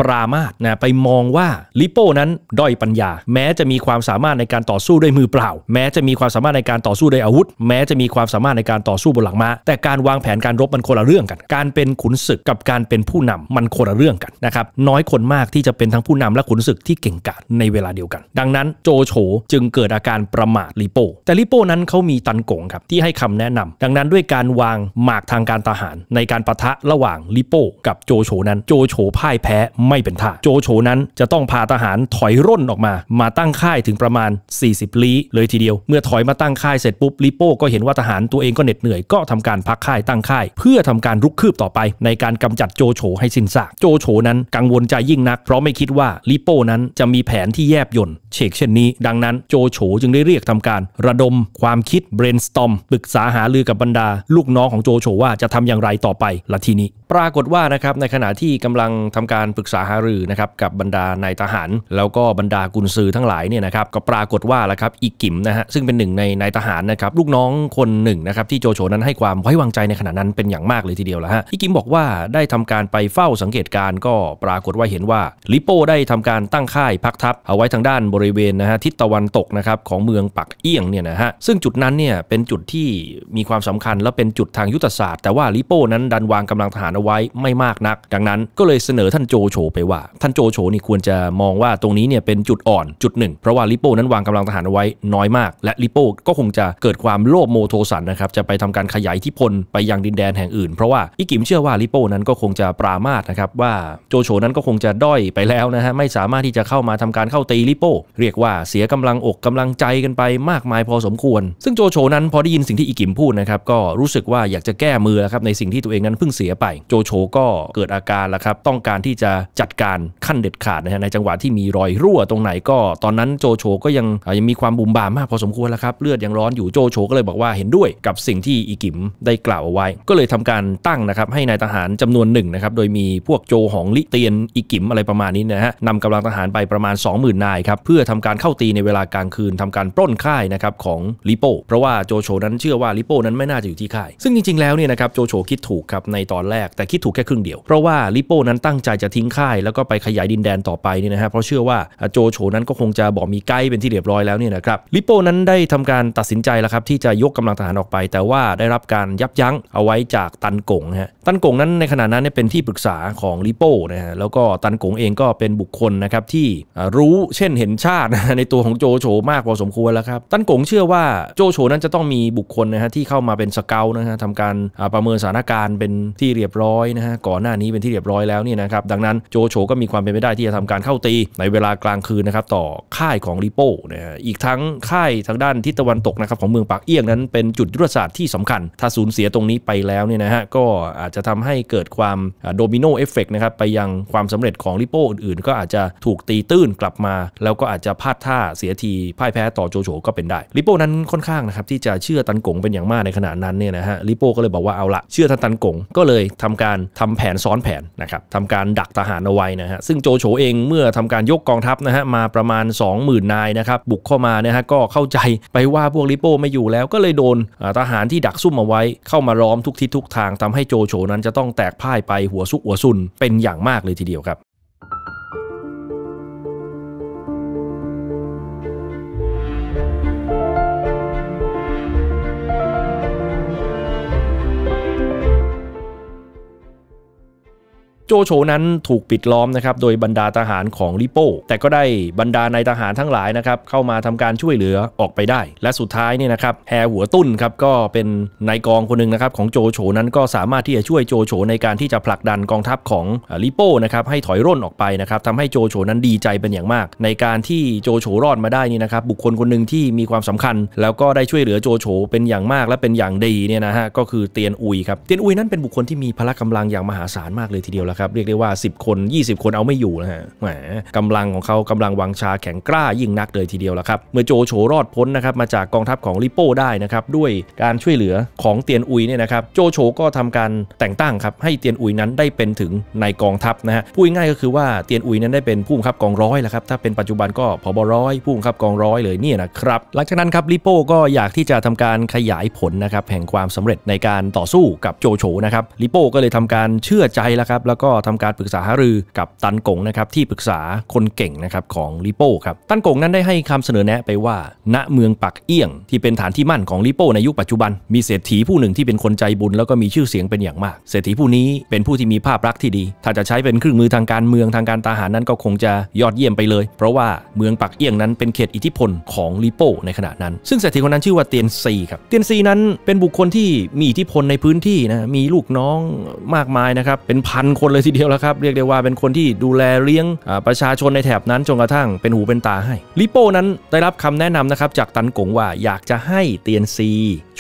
ปรามาสนะไปมองว่าลิโป้นั้นด้อยปัญญา แม้จะมีความสามารถในการต่อสู้ด้วยมือเปล่า แม้จะมีความสามารถในการต่อสู้ด้วยอาวุธ แม้จะมีความสามารถในการต่อสู้บนหลังม้าแต่การวางแผนการรบมันคนละเรื่องกัน การเป็นขุนศึกกับการเป็นผู้นำมันคนละเรื่องกันนะครับน้อยคนมากที่จะเป็นทั้งผู้นำและขุนศึกที่เก่งกาจในเวลาเดียวกัน ดังนั้น โจโฉจึงเกิดอาการประมาลิโปแต่ลิโปนั้นเขามีตันกงครับที่ให้คำแนะนำ ดังนั้นด้วยการวางหมากทางการทหาร ในการประทะระหว่างลิโปกับโจโฉนั้นโจโฉพ่ายแพ้ไม่เป็นท่าโจโฉนั้นจะต้องพาทหารถอยร่นออกมา มาตั้งค่ายถึงประมาณ 40 ลี้เลยทีเดียว เมื่อถอยมาตั้งค่ายเสร็จปุ๊บลิโป้ก็เห็นว่าทหารตัวเองก็เหน็ดเหนื่อย ก็ทำการพักค่ายตั้งค่าย เพื่อทำการรุกคืบต่อไป ในการกำจัดโจโฉให้สิ้นซากโจโฉนั้นกังวลใจยิ่งนักเพราะไม่คิดว่าลิโป้นั้นจะมีแผนที่แยบยนต์เชกเช่นนี้ ดังนั้นโจโฉจึงได้เรียกทำการระดมความคิด brainstorm ปรึกษาหารือกับบรรดา ลูกน้องของโจโฉว่าจะทำอย่างไรต่อไปละทีนี้ ปรากฏว่านะครับในขณะที่กำลังทำการปรึกษาหารือนะครับกับบรรดานายทหาร แล้วก็บรรดากุนซือทั้งหลายเนี่ยนะครับก็ปรากฏว่าละครับอีกิมนะฮะซึ่งเป็นหนึ่งในนายทหารนะครับลูกน้องคนหนึ่งนะครับที่โจโฉนั้นให้ความไว้วางใจในขณะนั้นเป็นอย่างมากเลยทีเดียวละฮะอีกิมบอกว่าได้ทำการไปเฝ้าสังเกตการก็ปรากฏว่าเห็นว่าลิโป้ได้ทำการตั้งค่ายพักทัพเอาไว้ทางด้านบริเวณนะฮะทิศตะวันตกนะครับของเมืองปักเอี้ยงเนี่ยนะฮะซึ่งจุดนั้นเนี่ย เป็นจุดที่มีความสำคัญและเป็นจุดทางยุทธศาสตร์แต่ว่าลิโป้นั้นดันวางกำลังทหารเอาไว้ไม่มากนักดังนั้นก็เลยเสนอท่านโจโฉไปว่าท่านโจโฉนี่ควรจะมองว่าตรงนี้เนี่ยเป็นจุดอ่อนจุดหนึ่งเพราะว่าลิโป้นั้นวางกำลังทหารเอาไว้น้อยมากและลิโป้ก็คงจะเกิดความโลภโมโทสันนะครับจะไปทำการขยายที่พลไปยังดินแดนแห่งอื่นเพราะว่าอิกิมเชื่อว่าลิโป้นั้นก็คงจะปรามาสนะครับว่าโจโฉนั้นก็คงจะด้อยไปแล้วนะฮะไม่สามารถที่จะเข้ามาทำการเข้าตีลิโป้เรียกว่าเสียกำลังอกกำลังใจกันไปมากมายพอสมควร ซึ่งโจโฉนั้นพอได้ยินสิ่งที่อีกิมพูดนะครับก็รู้สึกว่าอยากจะแก้มือครับในสิ่งที่ตัวเองนั้นเพิ่งเสียไปโจโฉก็เกิดอาการแล้วครับต้องการที่จะจัดการขั้นเด็ดขาดนะฮะในจังหวะที่มีรอยรั่วตรงไหนก็ ตอนนั้นโจโฉก็ยังยังมีความบุมบามมากพอสมควรแล้วครับ เลือดยังร้อนอยู่โจโฉก็เลยบอกว่าเห็นด้วยกับสิ่งที่อีกิมได้กล่าวเอาไว้ ก็เลยทำการตั้งนะครับให้นายทหารจำนวนหนึ่งนะครับโดยมีพวกโจหองลิเตียนอีกิมอะไรประมาณนี้นะฮะนำกำลังทหารไปประมาณ 20,000นายครับเพื่อทำการเข้าตีในเวลากลางคืนทำการปล้นค่ายนะครับของลิโป้เพราะว่าโจโฉนั้นเชื่อว่าลิโป้นั้นไม่น่าจะอยู่ที่ค่าย ซึ่งจริงๆแล้วเนี่ยนะครับโจโฉคิดถูกครับในตอนแรก แต่คิดถูกแค่ครึ่งเดียวเพราะว่าลิโป้นั้นตั้งใจจะทิ้งค่าย แล้วก็ไปขยายดินแดนต่อไปเนี่ยนะฮะเพราะเชื่อว่าโจโฉนั้นก็คงจะบอกมีไกด์เป็นที่เรียบร้อยแล้วเนี่ยนะครับลิโป้นั้นได้ทำการตัดสินใจแล้วครับที่จะยกกำลังทหารออกไป แต่ว่าได้รับการยับยั้งเอาไว้จากตันกงฮะตันกงนั้นในขณะนั้นเป็นที่ปรึกษาของลิโป้นะฮะแล้วก็ตันกงเองก็เป็นบุคคลนะครับที่รู้เช่นเห็นชาติ ในตัวของโจโฉมากพอสมควรแล้วครับตั้นกงเชื่อว่าโจโฉนั้นจะต้องมีบุคคลนะฮะที่เข้ามาเป็นสเกลนะฮะทำการประเมินสถานการณ์เป็นที่เรียบร้อยนะฮะก่อนหน้านี้เป็นที่เรียบร้อยแล้วเนี่ยนะครับดังนั้นโจโฉก็มีความเป็นไปได้ที่จะทำการเข้าตี ในเวลากลางคืนนะครับต่อค่ายของริโป้นะฮะอีกทั้งค่ายทางด้านทิศตะวันตกนะครับของเมืองปาก เอี้ยงนั้นเป็นจุดยุทธศาสตร์ที่สำคัญถ้าสูญเสียตรงนี้ไปแล้วเนี่ยนะฮะก็อาจจะทำให้เกิดความโดมิโนเอฟเฟกต์นะครับไปยังความสำเร็จของริโป้อื่นๆก็อาจจะถูกตีตื้นกลับมา แล้วก็อาจจะพลาดท่าเสียทีพ่ายแพ้ต่อโจโฉก็เป็นได้ลิโป้นั้นค่อนข้างนะครับที่จะเชื่อตันกงเป็นอย่างมากในขณะนั้นเนี่ยนะฮะลิโป้ก็เลยบอกว่าเอาละเชื่อท่านตันกงก็เลยทำการทำแผนซ้อนแผนนะครับทำการดักทหารเอาไว้นะฮะซึ่งโจโฉเองเมื่อทำการยกกองทัพนะฮะมาประมาณ 20,000นายนะครับบุกเข้ามานะฮะก็เข้าใจไปว่าพวกลิโป้ไม่อยู่แล้วก็เลยโดน ทหารที่ดักซุ่มเอาไว้ เข้ามาล้อมทุกทิศทุกทางทำให้โจโฉนั้นจะต้องแตกพ่ายไปหัวซุกหัวซุนเป็นอย่างมากเลยทีเดียวครับโจโฉนั้นถูกปิดล้อมนะครับโดยบรรดาทหารของลิโป้แต่ก็ได้บรรดานายทหารทั้งหลายนะครับเข้ามาทำการช่วยเหลือออกไปได้ และสุดท้ายเนี่ยนะครับแฮหัวตุ้นครับก็เป็นนายกองคนหนึ่งนะครับของโจโฉนั้นก็สามารถที่จะช่วยโจโฉในการที่จะผลักดันกองทัพของลิโป้นะครับให้ถอยร่นออกไปนะครับทำให้โจโฉนั้นดีใจเป็นอย่างมาก ในการที่โจโฉรอดมาได้นี่นะครับบุคคลคนหนึ่งที่มีความสำคัญ แล้วก็ได้ช่วยเหลือโจโฉเป็นอย่างมากและเป็นอย่างดีเนี่ยนะฮะก็คือเตียนอุยครับเตียนอุยนั้นเป็นบุคคลที่มีพละกำลังอย่างมหาศาลมากเลยทีเดียวแล้วครับเรียกได้ว่า 10 คน 20 คนเอาไม่อยู่นะฮะแหมกำลังของเขากำลังวังชาแข็งกล้ายิ่งนักเลยทีเดียวละครับ เมื่อโจโฉรอดพ้นนะครับมาจากกองทัพของลิโป้ได้นะครับด้วยการช่วยเหลือของเตียนอุยเนี่ยนะครับโจโฉก็ทำการแต่งตั้งครับให้เตียนอุยนั้นได้เป็นถึงในกองทัพนะฮะพูดง่ายก็คือว่าเตียนอุยนั้นได้เป็นผู้บังคับกองร้อยแล้วครับถ้าเป็นปัจจุบันก็พบร้อยผู้บังคับกองร้อยเลยเนี่ยนะครับหลังจากนั้นครับลิโป้ก็อยากที่จะทำการขยายผลนะครับแห่งความสำเร็จในการต่อสู้กับโจโฉนะครับลิโป้ก็เลยทำการเชื่อใจ แล้วครับแล้วก็็ทำการปรึกษาหารือกับตันกงนะครับที่ปรึกษาคนเก่งนะครับของลิโป้ครับตันกงนั้นได้ให้คำเสนอแนะไปว่า ณเมืองปักเอี้ยง ที่เป็นฐานที่มั่นของลิโป้ในยุคปัจจุบัน มีเศรษฐีผู้หนึ่งที่เป็นคนใจบุญแล้วก็มีชื่อเสียงเป็นอย่างมาก เศรษฐีผู้นี้เป็นผู้ที่มีภาพลักษณ์ที่ดี ถ้าจะใช้เป็นเครื่องมือทางการเมืองทางการทหารนั้นก็คงจะยอดเยี่ยมไปเลยเพราะว่าเมืองปักเอี้ยงนั้นเป็นเขตอิทธิพลของลิโป้ในขณะนั้นซึ่งเศรษฐีคนนั้นชื่อว่าเตียนซีครับเตียนซีนั้นเป็นบุคคลที่มีอิทธิพลในพื้นที่นะมีลูกน้องมากมายนะครับเป็นพันคนเลยเลยทีเดียวแล้วครับเรียกได้ว่าเป็นคนที่ดูแลเลี้ยงประชาชนในแถบนั้นจนกระทั่งเป็นหูเป็นตาให้ลิโป้นั้นได้รับคำแนะนำนะครับจากตันกงว่าอยากจะให้เตียนซี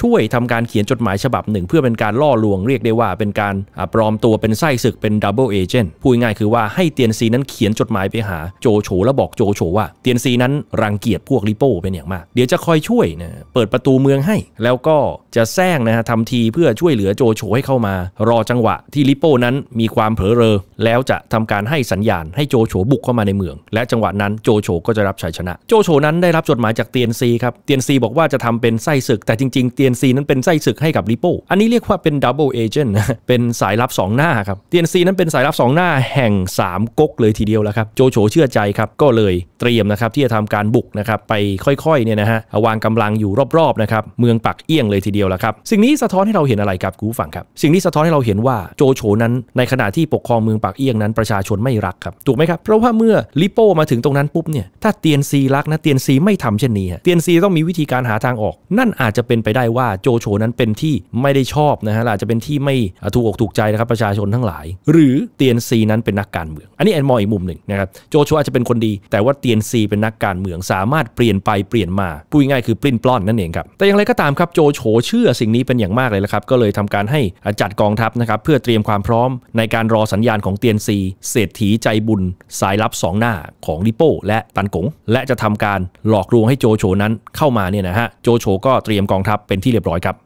ช่วยทำการเขียนจดหมายฉบับหนึ่งเพื่อเป็นการล่อลวงเรียกได้ว่าเป็นการปลอมตัวเป็นไส้ศึกเป็นดับเบิลเอเจนต์พูดง่ายคือว่าให้เตียนซีนั้นเขียนจดหมายไปหาโจโฉและบอกโจโฉว่าเตียนซีนั้นรังเกียจพวกลิโป้เป็นอย่างมากเดี๋ยวจะคอยช่วยนะเปิดประตูเมืองให้ แล้วก็จะแซงนะฮะทำทีเพื่อช่วยเหลือโจโฉให้เข้ามา รอจังหวะที่ลิโป้นั้นมีความเผลอเรอแล้วจะทำการให้สัญญาณให้โจโฉบุกเข้ามาในเมือง และจังหวะนั้นโจโฉก็จะรับชัยชนะโจโฉนั้นได้รับจดหมายจากเตียนซีครับเตียนซีบอกว่าจะทำเป็นไส้ศึกแต่จริงๆเตียนซีนั้นเป็นไส้ศึกให้กับลิโป้อันนี้เรียกว่าเป็นดับเบิลเอเจนต์เป็นสายลับ 2หน้าครับเตียนซีนั้นเป็นสายลับ 2 หน้าแห่ง3ก๊กเลยทีเดียวแล้วครับโจโฉเชื่อใจครับก็เลยเตรียมนะครับที่จะทำการบุกนะครับไปค่อยๆเนี่ยนะฮะวางกำลังอยู่รอบๆนะครับเมืองปักเอี้ยงเลยทีเดียวแล้วครับสิ่งนี้สะท้อนให้เราเห็นอะไรครับกูฟังครับสิ่งนี้สะท้อนให้เราเห็นว่าโจโฉนั้นในขณะที่ปกครองเมืองปากเอี้ยงนั้นประชาชนไม่รักครับ ถูกไหมครับเพราะว่าเมื่อลิโป้มาถึงตรงนั้นปุ๊บเนี่ยถ้าเตียนซีรักนะเตียนซีไม่ทำเช่นนี้เตียนซีต้องมีวิธีการหาทางออกนั่นอาจจะเป็นไปได้ว่าโจโฉนั้นเป็นที่ไม่ได้ชอบนะฮะอาจจะเป็นที่ไม่ถูกอกถูกใจนะครับประชาชนทั้งหลายหรือเตียนซีนั้นเป็นนักการเมืองอันนี้แอนมอยอีกมุมหนึ่งนะครับโจโฉอาจจะเป็นคนดีแต่ว่าเตียนซีเป็นนักการเมือง สามารถเปลี่ยนไปเปลี่ยนมาพูดง่ายคือปลิ้นปล้อนนั่นเองครับแต่อย่างไรก็ตามครับโจโฉเชื่อสิ่งนี้เป็นอย่างมากเลยละครับก็เลยทำการให้จัดกองทัพนะครับเพื่อเตรียมความพร้อมในการรอสัญญาณของเตียนซีเศรษฐีใจบุญสายลับสองหน้าของลิโป้และตันกง และจะทำการหลอกลวงให้โจโฉนั้นเข้ามาเนี่ยนะฮะโจโฉก็เตรียมกองทัพเป็นที่เรียบร้อยครับ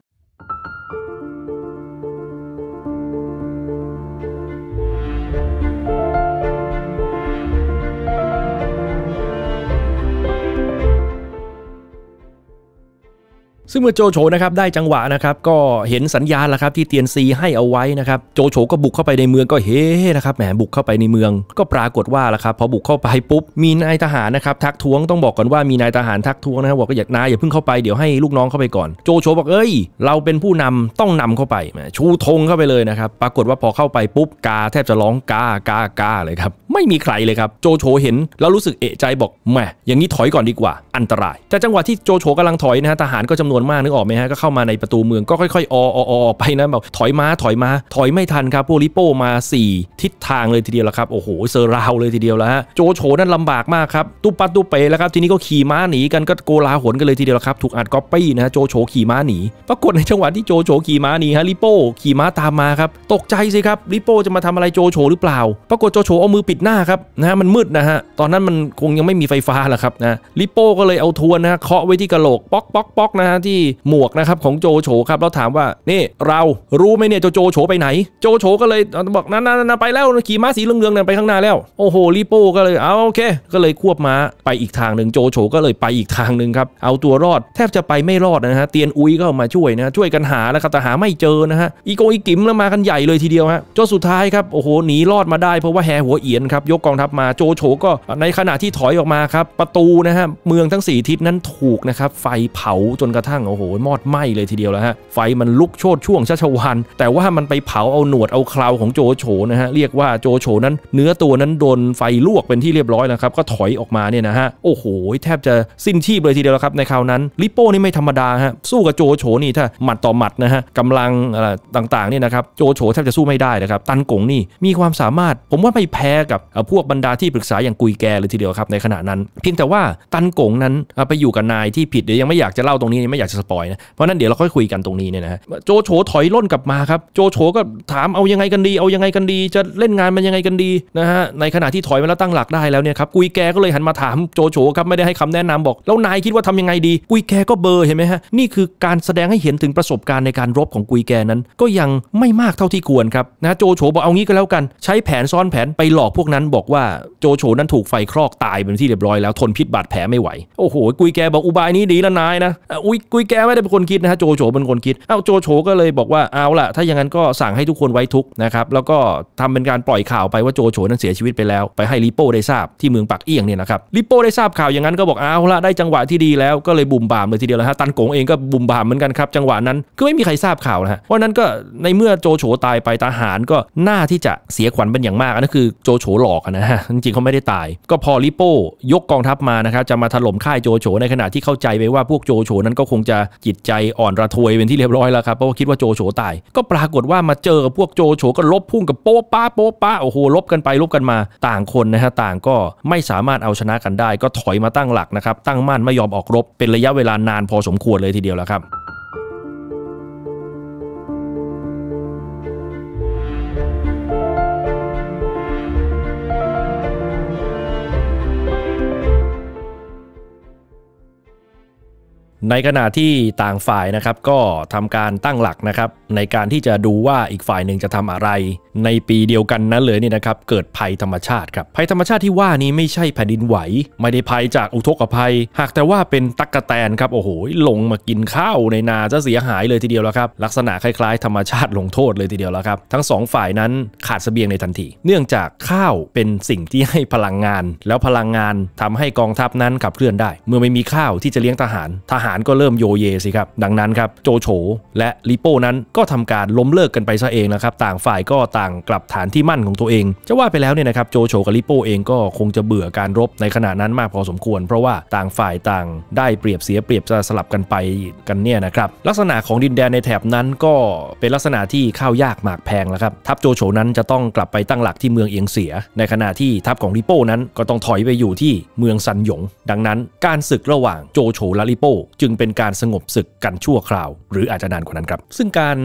ซึ่งเมื่อโจโฉนะครับได้จังหวะนะครับก็เห็นสัญญาณแล้วครับที่เตียนซีให้เอาไว้นะครับโจโฉก็บุกเข้าไปในเมืองก็เฮ้นะครับแหมบุกเข้าไปในเมืองก็ปรากฏว่าละครับพอบุกเข้าไปปุ๊บมีนายทหารนะครับทักท้วงต้องบอกก่อนว่ามีนายทหารทักท้วงนะครับบอกก็อย่านายอย่าเพิ่งเข้าไปเดี๋ยวให้ลูกน้องเข้าไปก่อนโจโฉบอกเอ้ยเราเป็นผู้นำต้องนำเข้าไปชูธงเข้าไปเลยนะครับปรากฏว่าพอเข้าไปปุ๊บกาแทบจะร้องกากากาเลยครับไม่มีใครเลยครับโจโฉเห็นแล้วรู้สึกเอะใจบอกแหมอย่างนี้ถอยก่อนดีกว่า อันตรายแต่จังหวะที่โจโฉกำลังถอยนะฮะทหารก็จำนวนนมากนึกออกไหมฮะก็เข้ามาในประตูเมืองก็ค่อยๆออออไปนะแบบถอยมาถอยมา ถอยไม่ทันครับพวกลิโป้มา 4 ทิศทางเลยทีเดียวละครับโอ้โหเซอร์ราวเลยทีเดียวแล้วฮะโจโฉนั่นลำบากมากครับตุปัดตุเปแล้วครับทีนี้ก็ขี่ม้าหนีกันก็โกลาหนกันเลยทีเดียวละครับถูกอัดก๊อปปี้นะโจโฉขี่ม้าหนีปรากฏในจังหวะที่โจโฉขี่ม้าหนีฮะลิโป้ขี่ม้าตามมาครับตกใจสิครับลิโป้จะมาทำอะไรโจโฉหรือเปล่า ปรากฏโจโฉเอามือปิดหน้าครับนะะมันมืดนะฮะตอนนั้นมันคงยังไม่มีไฟฟ้าแหละครับนะลิโป้ก็เลยเอาทวนนะเคาะไว้ที่กระโหลกป๊อกป๊อกป๊อกนะฮะที่หมวกนะครับของโจโฉครับแล้วถามว่านี่เรารู้ไหมเนี่ยโจโฉไปไหน โจโฉก็เลยบอกนั่นนั่นไปแล้วขี่ม้าสีเหลืองๆนั่นไปข้างหน้าแล้วโอ้โหลิโป้ก็เลยเอาโอเคก็เลยควบม้าไปอีกทางหนึ่งโจโฉก็เลยไปอีกทางหนึ่งครับเอาตัวรอดแทบจะไปไม่รอดนะฮะเตียนอุ้ยก็มาช่วยนะ ช่วยกันหาแล้วครับแต่หาไม่เจอนะฮะอีโกอีกิมแล้วมากันใหญ่เลยทีเดียวฮะจนสุดท้ายครับโอ้โหหนีรอดมาได้เพราะว่าแฮหัวเอียนครับ ยกกองทัพมาโจโฉก็ในขณะที่ถอยออกมาครับประตูนะฮะเมืองทั้ง 4 ทิศนั้นถูกนะครับไฟเผาจนกระทั่งั่งโอ้โหมอดไหม้เลยทีเดียวแล้วฮะ ไฟมันลุกโชนช่วงชัชวัน แต่ว่ามันไปเผาเอาหนวดเอาคราวของโจโฉนะฮะ เรียกว่าโจโฉนั้น เนื้อตัวนั้นโดนไฟลวกเป็นที่เรียบร้อยแล้วครับ ก็ถอยออกมาเนี่ยนะฮะ โอ้โห แทบจะสิ้นชีพเลยทีเดียวแล้วครับ ในคราวนั้น ลิโป้นี่ไม่ธรรมดาฮะ สู้กับโจโฉนี่ถ้าหมัดต่อหมัดนะฮะกำลังอะไรต่างๆเนี่ยนะครับ โจโฉแทบจะสู้ไม่ได้นะครับ ตันกงนี่มีความสามารถผมว่าไม่แพ้กับพวกบรรดาที่ปรึกษาอย่างกุยแกเลยทีเดียวครับ ในขณะนั้น เพียงแต่ว่าตันกงนั้นไปอยู่กับนายที่ผิดเดี๋ยวยังไม่อยากจะเล่าตรงนี้ไม่อยอยากจะสปอยนะเพราะนั้นเดี๋ยว เราค่อยคุยกันตรงนี้เนี่ยนะฮะโจโฉถอยล่นกลับมาครับโจโฉก็ถามเอายังไงกันดีเอายังไงกันดี จะเล่นงานมันยังไงกันดีนะฮะในขณะที่ถอยมาแล้ว ตั้งหลักได้แล้วเนี่ยครับกุยแกก็เลยหันมาถามโจโฉครับไม่ได้ให้คำแนะนำบอก แล้วนายคิดว่าทำยังไงดีกุยแกก็เบอร์เห็นไหมฮะนี่คือการแสดงให้เห็นถึงประสบการณ์ในการรบของกุยแกนั้นก็ยังไม่มากเท่าที่ควรครับนะโจโฉบอกเอางี้ก็แล้วกัน ใช้แผนซ้อนแผนไปหลอกพวกนั้นบอกว่าโจโฉนั้นถูกไฟคลอกตายเป็นที่เรียบร้อยแล้วทนพิษบาดแผลไม่ไหวโอ้โห กุยแก บอกอุบายนี้ดีลวนายนะอุ้ยกุยแกไม่ได้เป็นคนคิดนะฮะโจโฉเป็นคนคิดเอ้าโจโฉก็เลยบอกว่าเอาล่ะถ้าอย่างนั้นก็สั่งให้ทุกคนไว้ทุกนะครับแล้วก็ทำเป็นการปล่อยข่าวไปว่าโจโฉนั้นเสียชีวิตไปแล้วไปให้ลิโป้ได้ทราบที่เมืองปักเอียงเนี่ยนะครับลิโป้ได้ทราบข่าวอย่างนั้นก็บอกเอาล่ะได้จังหวะที่ดีแล้วก็เลยบุ่มบามเลยทีเดียวแล้วฮะตันโกงเองก็บุ่มบามเหมือนกันครับจังหวะนั้นคือไม่มีใครทราบข่าวนะฮะเพราะนั้นก็ในเมื่อโจโฉตายไปทหารก็น่าที่จะเสียขวัญเป็นอย่างมากนั่นคือโจโฉหลอกนะฮะจริงๆเขาไม่ได้ตาย ก็พอลิโป้ยกกองทัพมานะครับจะมาถล่มค่ายโจโฉในขณะที่เข้าใจไปว่าพวกโจโฉนั้นก็คงจะจิตใจอ่อนระทวยเป็นที่เรียบร้อยแล้วครับเพราะคิดว่าโจโฉตาย ก็ปรากฏว่ามาเจอกับพวกโจโฉก็ลบพุ่งกับโป๊ป้าโป๊ป้าโอ้โหลบกันไปลบกันมา ต่างคนนะฮะต่างก็ไม่สามารถเอาชนะกันได้ ก็ถอยมาตั้งหลักนะครับ ตั้งมั่นไม่ยอมออกรบเป็นระยะเวลานานพอสมควรเลยทีเดียวแล้วครับในขณะที่ต่างฝ่ายนะครับก็ทำการตั้งหลักนะครับในการที่จะดูว่าอีกฝ่ายหนึ่งจะทำอะไร ในปีเดียวกันนั้นเลยนี่นะครับ เกิดภัยธรรมชาติครับ ภัยธรรมชาติที่ว่านี้ไม่ใช่แผ่นดินไหวไม่ได้ภัยจากอุทกภัย หากแต่ว่าเป็นตักกะแตนครับโอ้โหลงมากินข้าวในนาจะเสียหายเลยทีเดียวแล้วครับ ลักษณะคล้ายๆ ธรรมชาติลงโทษเลยทีเดียวแล้วครับ ทั้ง 2ฝ่ายนั้นขาดเสบียงในทันที เนื่องจากข้าวเป็นสิ่งที่ให้พลังงาน แล้วพลังงานทำให้กองทัพนั้นขับเคลื่อนได้ เมื่อไม่มีข้าวที่จะเลี้ยงทหารทหารารก็เริ่มโยเยสิครับ ดังนั้นครับโจโฉและลิโป้นั้นก็ทำการล้มเลิกกันไปซะเองนะครับ ต่างฝ่ายก็ต่างกลับฐานที่มั่นของตัวเอง จะว่าไปแล้วเนี่ยนะครับโจโฉกับลิโป้เองก็คงจะเบื่อการรบในขณะนั้นมากพอสมควร เพราะว่าต่างฝ่ายต่างได้เปรียบเสียเปรียบจะสลับกันไปกันเนี่ยนะครับ ลักษณะของดินแดนในแถบนั้นก็เป็นลักษณะที่ข้าวยากหมากแพงแล้วครับ ทัพโจโฉนั้นจะต้องกลับไปตั้งหลักที่เมืองเอียงเสีย ในขณะที่ทัพของลิโป้นั้นก็ต้องถอยไปอยู่ที่เมืองซันหยง ดังนั้นการศึกระหว่างโจโฉและลิโป้จึงเป็นการสงบศึกกันชั่วคราวหรืออาจจะนานกว่านั้นครับ ซึ่งการ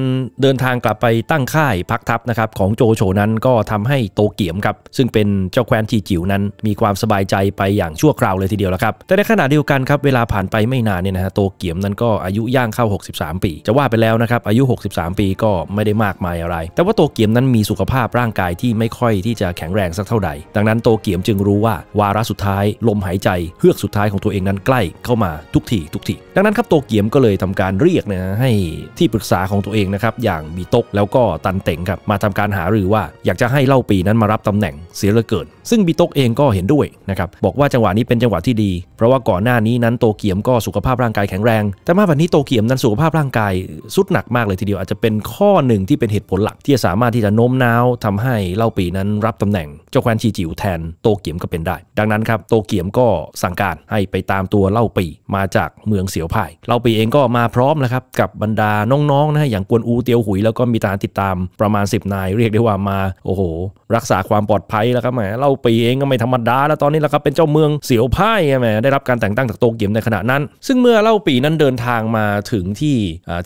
เดินทางกลับไปตั้งค่ายพักทัพนะครับของโจโฉนั้นก็ทำให้โตเกียมครับ ซึ่งเป็นเจ้าแคว้นจีจิ๋วนั้น มีความสบายใจไปอย่างชั่วคราวเลยทีเดียวแล้วครับ แต่ในขณะเดียวกันครับ เวลาผ่านไปไม่นานเนี่ยนะฮะโตเกียมนั้นก็อายุย่างเข้า 63 ปี จะว่าไปแล้วนะครับอายุ 63 ปีก็ไม่ได้มากมายอะไร แต่ว่าโตเกียมนั้นมีสุขภาพร่างกายที่ไม่ค่อยที่จะแข็งแรงสักเท่าใดดังนั้นโตเกียมจึงรู้ว่าวาระสุดท้าย ลมหายใจเฮือกสุดท้ายของตัวเองนั้นใกล้เข้ามาทุกทีทุกทีดังนั้นครับโตเกียมก็เลยทำการเรียกนะให้ที่ปรึกษาของตัวเองนะครับอย่างมีตกแล้วก็ตันเต็งครับมาทำการหารือว่าอยากจะให้เล่าปีนั้นมารับตำแหน่งเสียเหลือเกินซึ่งบิโตกเองก็เห็นด้วยนะครับบอกว่าจังหวะนี้เป็นจังหวะที่ดี เพราะว่าก่อนหน้านี้นั้นโตเกียมก็สุขภาพร่างกายแข็งแรงแต่มาวันนี้โตเกียมนั้นสุขภาพร่างกายสุดหนักมากเลยทีเดียวอาจจะเป็นข้อหนึ่งที่เป็นเหตุผลหลักที่จะสามารถที่จะโน้มน้าวทำให้เล่าปีนั้นรับตำแหน่งเจ้าแคว้นชีจิ๋วแทนโตเกียมก็เป็นได้ ดังนั้นครับโตเกียมก็สั่งการให้ไปตามตัวเล่าปีมาจากเมืองเสียวไผ่เล่าปีเองก็มาพร้อมแล้วครับกับบรรดาน้องๆนะอย่างกวนอูเตียวหุยแล้วก็มีตาติดตามประมาณ 10 นาย เรียกได้ว่ามาโอ้โห รักษาความปลอดภัยแล้วครับแหมเล่าปีเองก็ไม่ธรรมดาแล้วตอนนี้ละครับเป็นเจ้าเมืองเสียวไพ่ใช่ไหมได้รับการแต่งตั้งจากโตเกียวในขณะนั้น ซึ่งเมื่อเล่าปีนั้นเดินทางมาถึงที่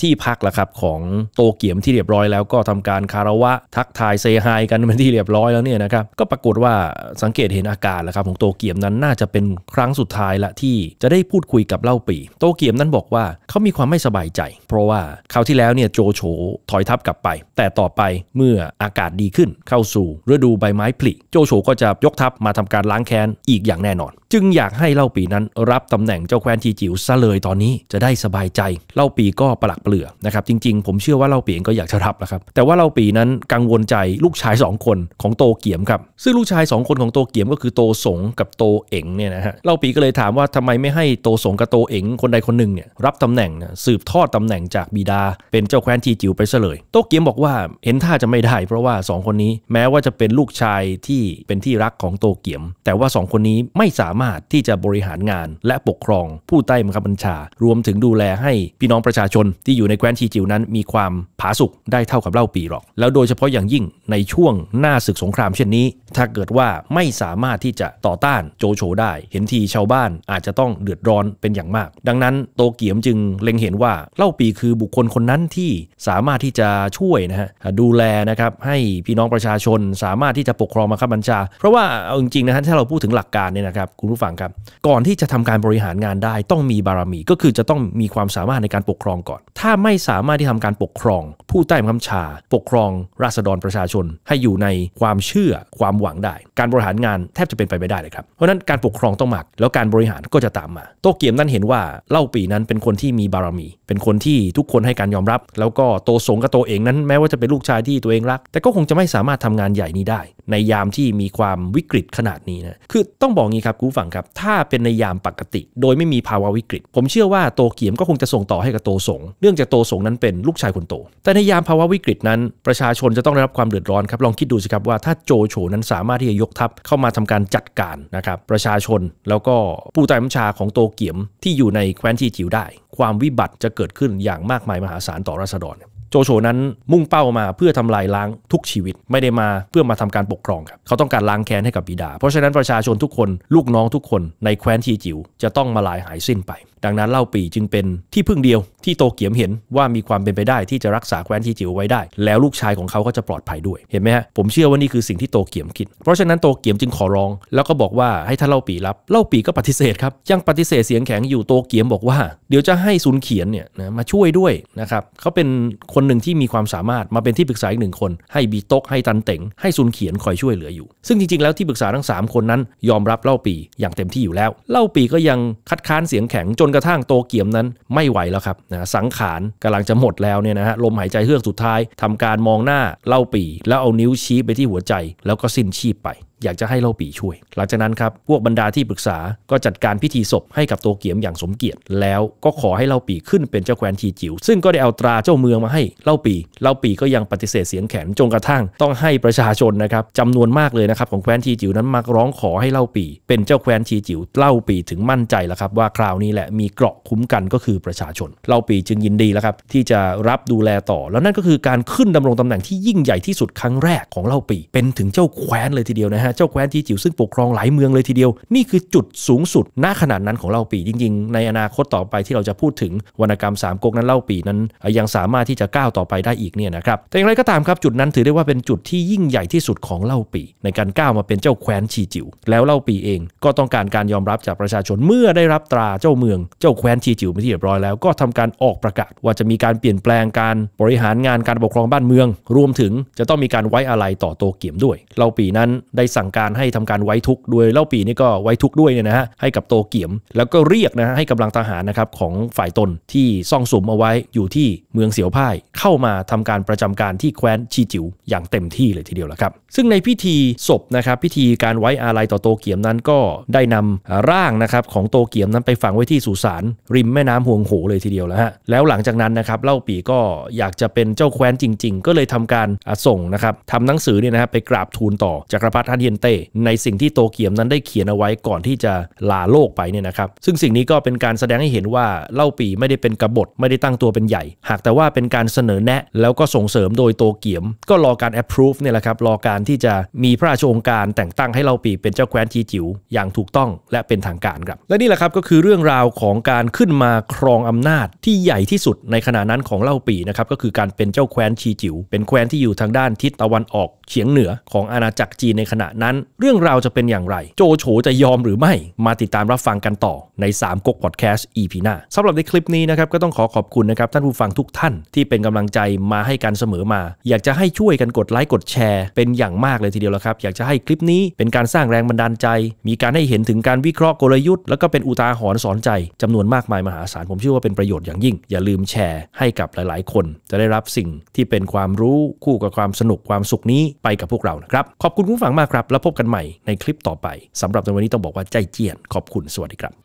ที่พักละครับของโตเกียวที่เรียบร้อยแล้วก็ทำการคารวะทักทายเซฮายกันเป็นที่เรียบร้อยแล้วเนี่ยนะครับก็ปรากฏว่าสังเกตเห็นอาการละครับของโตเกียวนั้นน่าจะเป็นครั้งสุดท้ายละที่จะได้พูดคุยกับเล่าปีโตเกียวนั้นบอกว่าเขามีความไม่สบายใจ เพราะว่าคราวที่แล้วเนี่ยโจโฉถอยทับกลับไป แต่ต่อไปเมื่ออากาศดีขึ้นเข้าสู่ฤดูใบไม้ผลิโจโฉก็จะยกทัพมาทำการล้างแค้นอีกอย่างแน่นอนจึงอยากให้เล่าปีนั้นรับตำแหน่งเจ้าแคว้นทีจิ๋วซะเลยตอนนี้จะได้สบายใจเล่าปีก็ประหลักเปลือกนะครับจริงๆ ผมเชื่อว่าเล่าปีเองก็อยากจะรับนะครับ แต่ว่าเล่าปีนั้นกังวลใจลูกชาย2คนของโตเกียมครับซึ่งลูกชาย 2 คนของโตเกียมก็คือโตสงกับโตเอ๋งเนี่ยนะฮะเล่าปีก็เลยถามว่าทำไมไม่ให้โตสงกับโตเอ๋งคนใดคนหนึ่งเนี่ยรับตำแหน่งนสืบทอดตำแหน่งจากบิดา เป็นเจ้าแคว้นทีจิ๋วไปซะเลย โตเกียมบอกว่าเห็นท่าจะไม่ได้ เพราะว่า 2 คนนี้แม้ว่าจะเป็นลูกชายที่เป็นที่รักของโตเกียมแต่ว่า 2 คนนี้ไม่สามารถารถที่จะบริหารงานและปกครองผู้ใต้บังคับบัญชา รวมถึงดูแลให้พี่น้องประชาชนที่อยู่ในแคว้นชีจิวนั้น มีความผาสุกได้เท่ากับเล่าปีหรอก แล้วโดยเฉพาะอย่างยิ่งในช่วงหน้าศึกสงครามเช่นนี้ ถ้าเกิดว่าไม่สามารถที่จะต่อต้านโจโฉได้ เห็นทีชาวบ้านอาจจะต้องเดือดร้อนเป็นอย่างมาก ดังนั้นโตเกียมจึงเล็งเห็นว่า เล่าปีคือบุคคลคนนั้นที่สามารถที่จะช่วยนะฮะดูแลนะครับให้พี่น้องประชาชนสามารถที่จะปกครองมาคับบัญชา เพราะว่าเอาจริงๆนะฮะถ้าเราพูดถึงหลักการเนี่ยนะครับคุณผู้ฟังครับก่อนที่จะทำการบริหารงานได้ต้องมีบารมี ก็คือจะต้องมีความสามารถในการปกครองก่อน ถ้าไม่สามารถที่ทำการปกครอง ผู้ใต้บังคับชา ปกครองราษฎรประชาชน ให้อยู่ในความเชื่อความหวังได้ การบริหารงานแทบจะเป็นไปไม่ได้เลยครับเพราะนั้นการปกครองต้องหมักแล้วการบริหารก็จะตามมา โตเกียมนั้นเห็นว่า เล่าปีนั้นเป็นคนที่มีบารมี เป็นคนที่ทุกคนให้การยอมรับ แล้วก็โตสงกับโตเองนั้นแม้ว่าจะเป็นลูกชายที่ตัวเองรัก แต่ก็คงจะไม่สามารถทำงานใหญ่นี้ได้ในยามที่มีความวิกฤตขนาดนี้นะคือต้องบอกงี้ครับคุณูฟังครับ ถ้าเป็นในยามปกติ โดยไม่มีภาวะวิกฤตผมเชื่อว่าโตเกียมก็คงจะส่งต่อให้กับโตสง เนื่องจากโตสงนั้นเป็นลูกชายคนโต แต่ในยามภาวะวิกฤตนั้น ประชาชนจะต้องได้รับความเดือดร้อนครับลองคิดดูสิครับว่า ถ้าโจโฉนั้นสามารถที่จะยกทัพเข้ามาทำการจัดการนะครับประชาชนแล้วก็ผู้ใต้บัญชาของโตเกียมที่อยู่ในแคว้นที่จิ๋วได้ ความวิบัติจะเกิดขึ้นอย่างมากมายมหาศาลต่อราษฎรโจโฉนั้นมุ่งเป้ามาเพื่อทำลายล้างทุกชีวิตไม่ได้มาเพื่อมาทำการปกครองครับเขาต้องการล้างแค้นให้กับบิดา เพราะฉะนั้นประชาชนทุกคนลูกน้องทุกคนในแคว้นทีจิ๋วจะต้องมาลายหายสิ้นไปดังนั้นเล่าปี่จึงเป็นที่พึ่งเดียวที่โตเกียมเห็นว่ามีความเป็นไปได้ที่จะรักษาแคว้นที่จิ๋วไว้ได้ แล้วลูกชายของเขาก็จะปลอดภัยด้วย เห็นไหมฮะผมเชื่อว่านี่คือสิ่งที่โตเกียมคิด เพราะฉะนั้นโตเกียมจึงขอร้องแล้วก็บอกว่าให้ท่านเล่าปี่รับเล่าปี่ก็ปฏิเสธครับยังปฏิเสธเสียงแข็งอยู่โตเกียมบอกว่า เดี๋ยวจะให้ซุนเขียนเนี่ยนะมาช่วยด้วยนะครับเขาเป็นคนหนึ่งที่มีความสามารถมาเป็นที่ปรึกษาอีกหนึ่งคน ให้บีโต๊กให้ตันเต๋งให้ซุนเขียนคอยช่วยเหลืออยู่ ซึ่งจริงๆแล้วที่ปรึกษาทั้ง 3 คนนั้น ยอมรับเล่าปีอย่างเต็มที่อยู่แล้ว เล่าปีก็ยังคัดค้านเสียงแข็งจนกระทั่งโตเกียมนั้นไม่ไหวแล้วครับนะสังขารกำลังจะหมดแล้วเนี่ยนะฮะลมหายใจเฮือกสุดท้าย ทำการมองหน้าเล่าปี่แล้วเอานิ้วชี้ไปที่หัวใจ แล้วก็สิ้นชีพไปอยากจะให้เล่าปีช่วย หลังจากนั้นครับ พวกบรรดาที่ปรึกษา ก็จัดการพิธีศพให้กับโตเกียมอย่างสมเกียรติ แล้วก็ขอให้เล่าปีขึ้นเป็นเจ้าแคว้นทีจิ๋ว ซึ่งก็ได้เอาตราเจ้าเมืองมาให้เล่าปีเล่าปีก็ยังปฏิเสธเสียงแข็งจนกระทั่งต้องให้ประชาชนนะครับจำนวนมากเลยนะครับของแคว้นทีจิ๋วนั้นมาร้องขอให้เล่าปีเป็นเจ้าแคว้นทีจิ๋ว เล่าปีถึงมั่นใจแล้วครับว่าคราวนี้แหละมีเกราะคุ้มกันก็คือประชาชน เล่าปีจึงยินดีแล้วครับ ที่จะรับดูแลต่อ แล้วนั่นก็คือการขึ้นดำรงตำแหน่งที่ยิ่งใหญ่ที่สุดครั้งแรกของเล่าปีเป็นถึงเจ้าแคว้นเลยทีเดียวนะฮะเจ้าแคว้นจีจิ๋วซึ่งปกครองหลายเมืองเลยทีเดียว นี่คือจุดสูงสุดณขนาดนั้นของเล่าปีจริงๆ ในอนาคตต่อไปที่เราจะพูดถึงวรรณกรรมสามก๊กนั้นเล่าปีนั้นยังสามารถที่จะก้าวต่อไปได้อีกเนี่ยนะครับแต่อย่างไรก็ตามครับจุดนั้นถือได้ว่าเป็นจุดที่ยิ่งใหญ่ที่สุดของเล่าปีในการก้าวมาเป็นเจ้าแคว้นชีจิ๋วแล้วเล่าปีเอง ก็ต้องการการยอมรับจากประชาชนเมื่อได้รับตราเจ้าเมืองเจ้าแคว้นชีจิ๋วไปที่เรียบร้อยแล้วก็ทำการออกประกาศว่าจะมีการเปลี่ยนแปลงการบริหารงานการปกครองบ้านเมืองรวมถึงจะต้องมีการไว้อาลัยต่อโตเกียมด้วยเล่าปีนั้นได้สั่งการให้ทำการไว้ทุกด้วยเล่าปีนี่ก็ไว้ทุกด้วยเนี่ยนะฮะให้กับโตเกียมแล้วก็เรียกนะฮะให้กำลังทหารนะครับของฝ่ายตนที่ซ่องสุมเอาไว้อยู่ที่เมืองเสียวพ่ายเข้ามาทำการประจำการที่แคว้นชีจิวอย่างเต็มที่เลยทีเดียวละครับซึ่งในพิธีศพนะครับพิธีการไว้อาลัยต่อโตเกียมนั้นก็ได้นำร่างนะครับของโตเกียมนั้นไปฝังไว้ที่สุสานริมแม่น้ำห่วงโหเลยทีเดียวแล้วฮะแล้วหลังจากนั้นนะครับเล่าปีก็อยากจะเป็นเจ้าแคว้นจริง ๆ ก็เลยทำการส่งนะครับทำหนังสือเนี่ยนะับไปกราบทูลต่อจักรพรรดิฮันเยนเตในสิ่งที่โตเกียม นั้นได้เขียนเอาไว้ก่อนที่จะลาโลกไปเนี่ยนะครับ ซึ่งสิ่งนี้ก็เป็นการแสดงให้เห็นว่าเล่าปีไม่ได้เป็นกบฏไม่ได้ตั้งตัวเป็นใหญ่ หากแต่ว่าเป็นการเสนอแนะแล้วก็ส่งเสริมโดยโตเกียม ก็รอการ approve เนี่ยแหละครับรอการที่จะมีพระราชองค์การแต่งตั้งให้เล่าปีเป็นเจ้าแคว้นจีจิ๋วอย่างถูกต้องและเป็นทางการครับและนี่แหละครับก็คือเรื่องราวของการขึ้นมาครองอำนาจที่ใหญ่ที่สุดในขณะนั้นของเล่าปีนะครับก็คือการเป็นเจ้าแคว้นชีจิ๋วเป็นแคว้นที่อยู่ทางด้านทิศตะวันออกเฉียงเหนือของอาณาจักรจีนในขณะนั้นเรื่องราวจะเป็นอย่างไร โจโฉจะยอมหรือไม่ มาติดตามรับฟังกันต่อใน3ก๊กพอดแคสต์ EP หน้าสำหรับในคลิปนี้นะครับก็ต้องขอขอบคุณนะครับ ท่านผู้ฟังทุกท่าน ที่เป็นกำลังใจมาให้กันเสมอมา อยากจะให้ช่วยกันกดไลค์กดแชร์เป็นอย่างมากเลยทีเดียวละครับ อยากจะให้คลิปนี้เป็นการสร้างแรงบันดาลใจ มีการให้เห็นถึงการวิเคราะห์กลยุทธ์ แล้วก็เป็นอุทาหรณ์สอนใจ จำนวนมากมายมหาศาลผมเชื่อว่าเป็นประโยชน์อย่างยิ่งอย่าลืมแชร์ให้กับหลาย ๆ คน จะได้รับสิ่งที่เป็นความรู้คู่กับความสนุกความสุขนี้ไปกับพวกเรานะครับขอบคุณผู้ฟังมากครับแล้วพบกันใหม่ในคลิปต่อไปสำหรับในวันนี้ต้องบอกว่าใจเจียน ขอบคุณสวัสดีครับ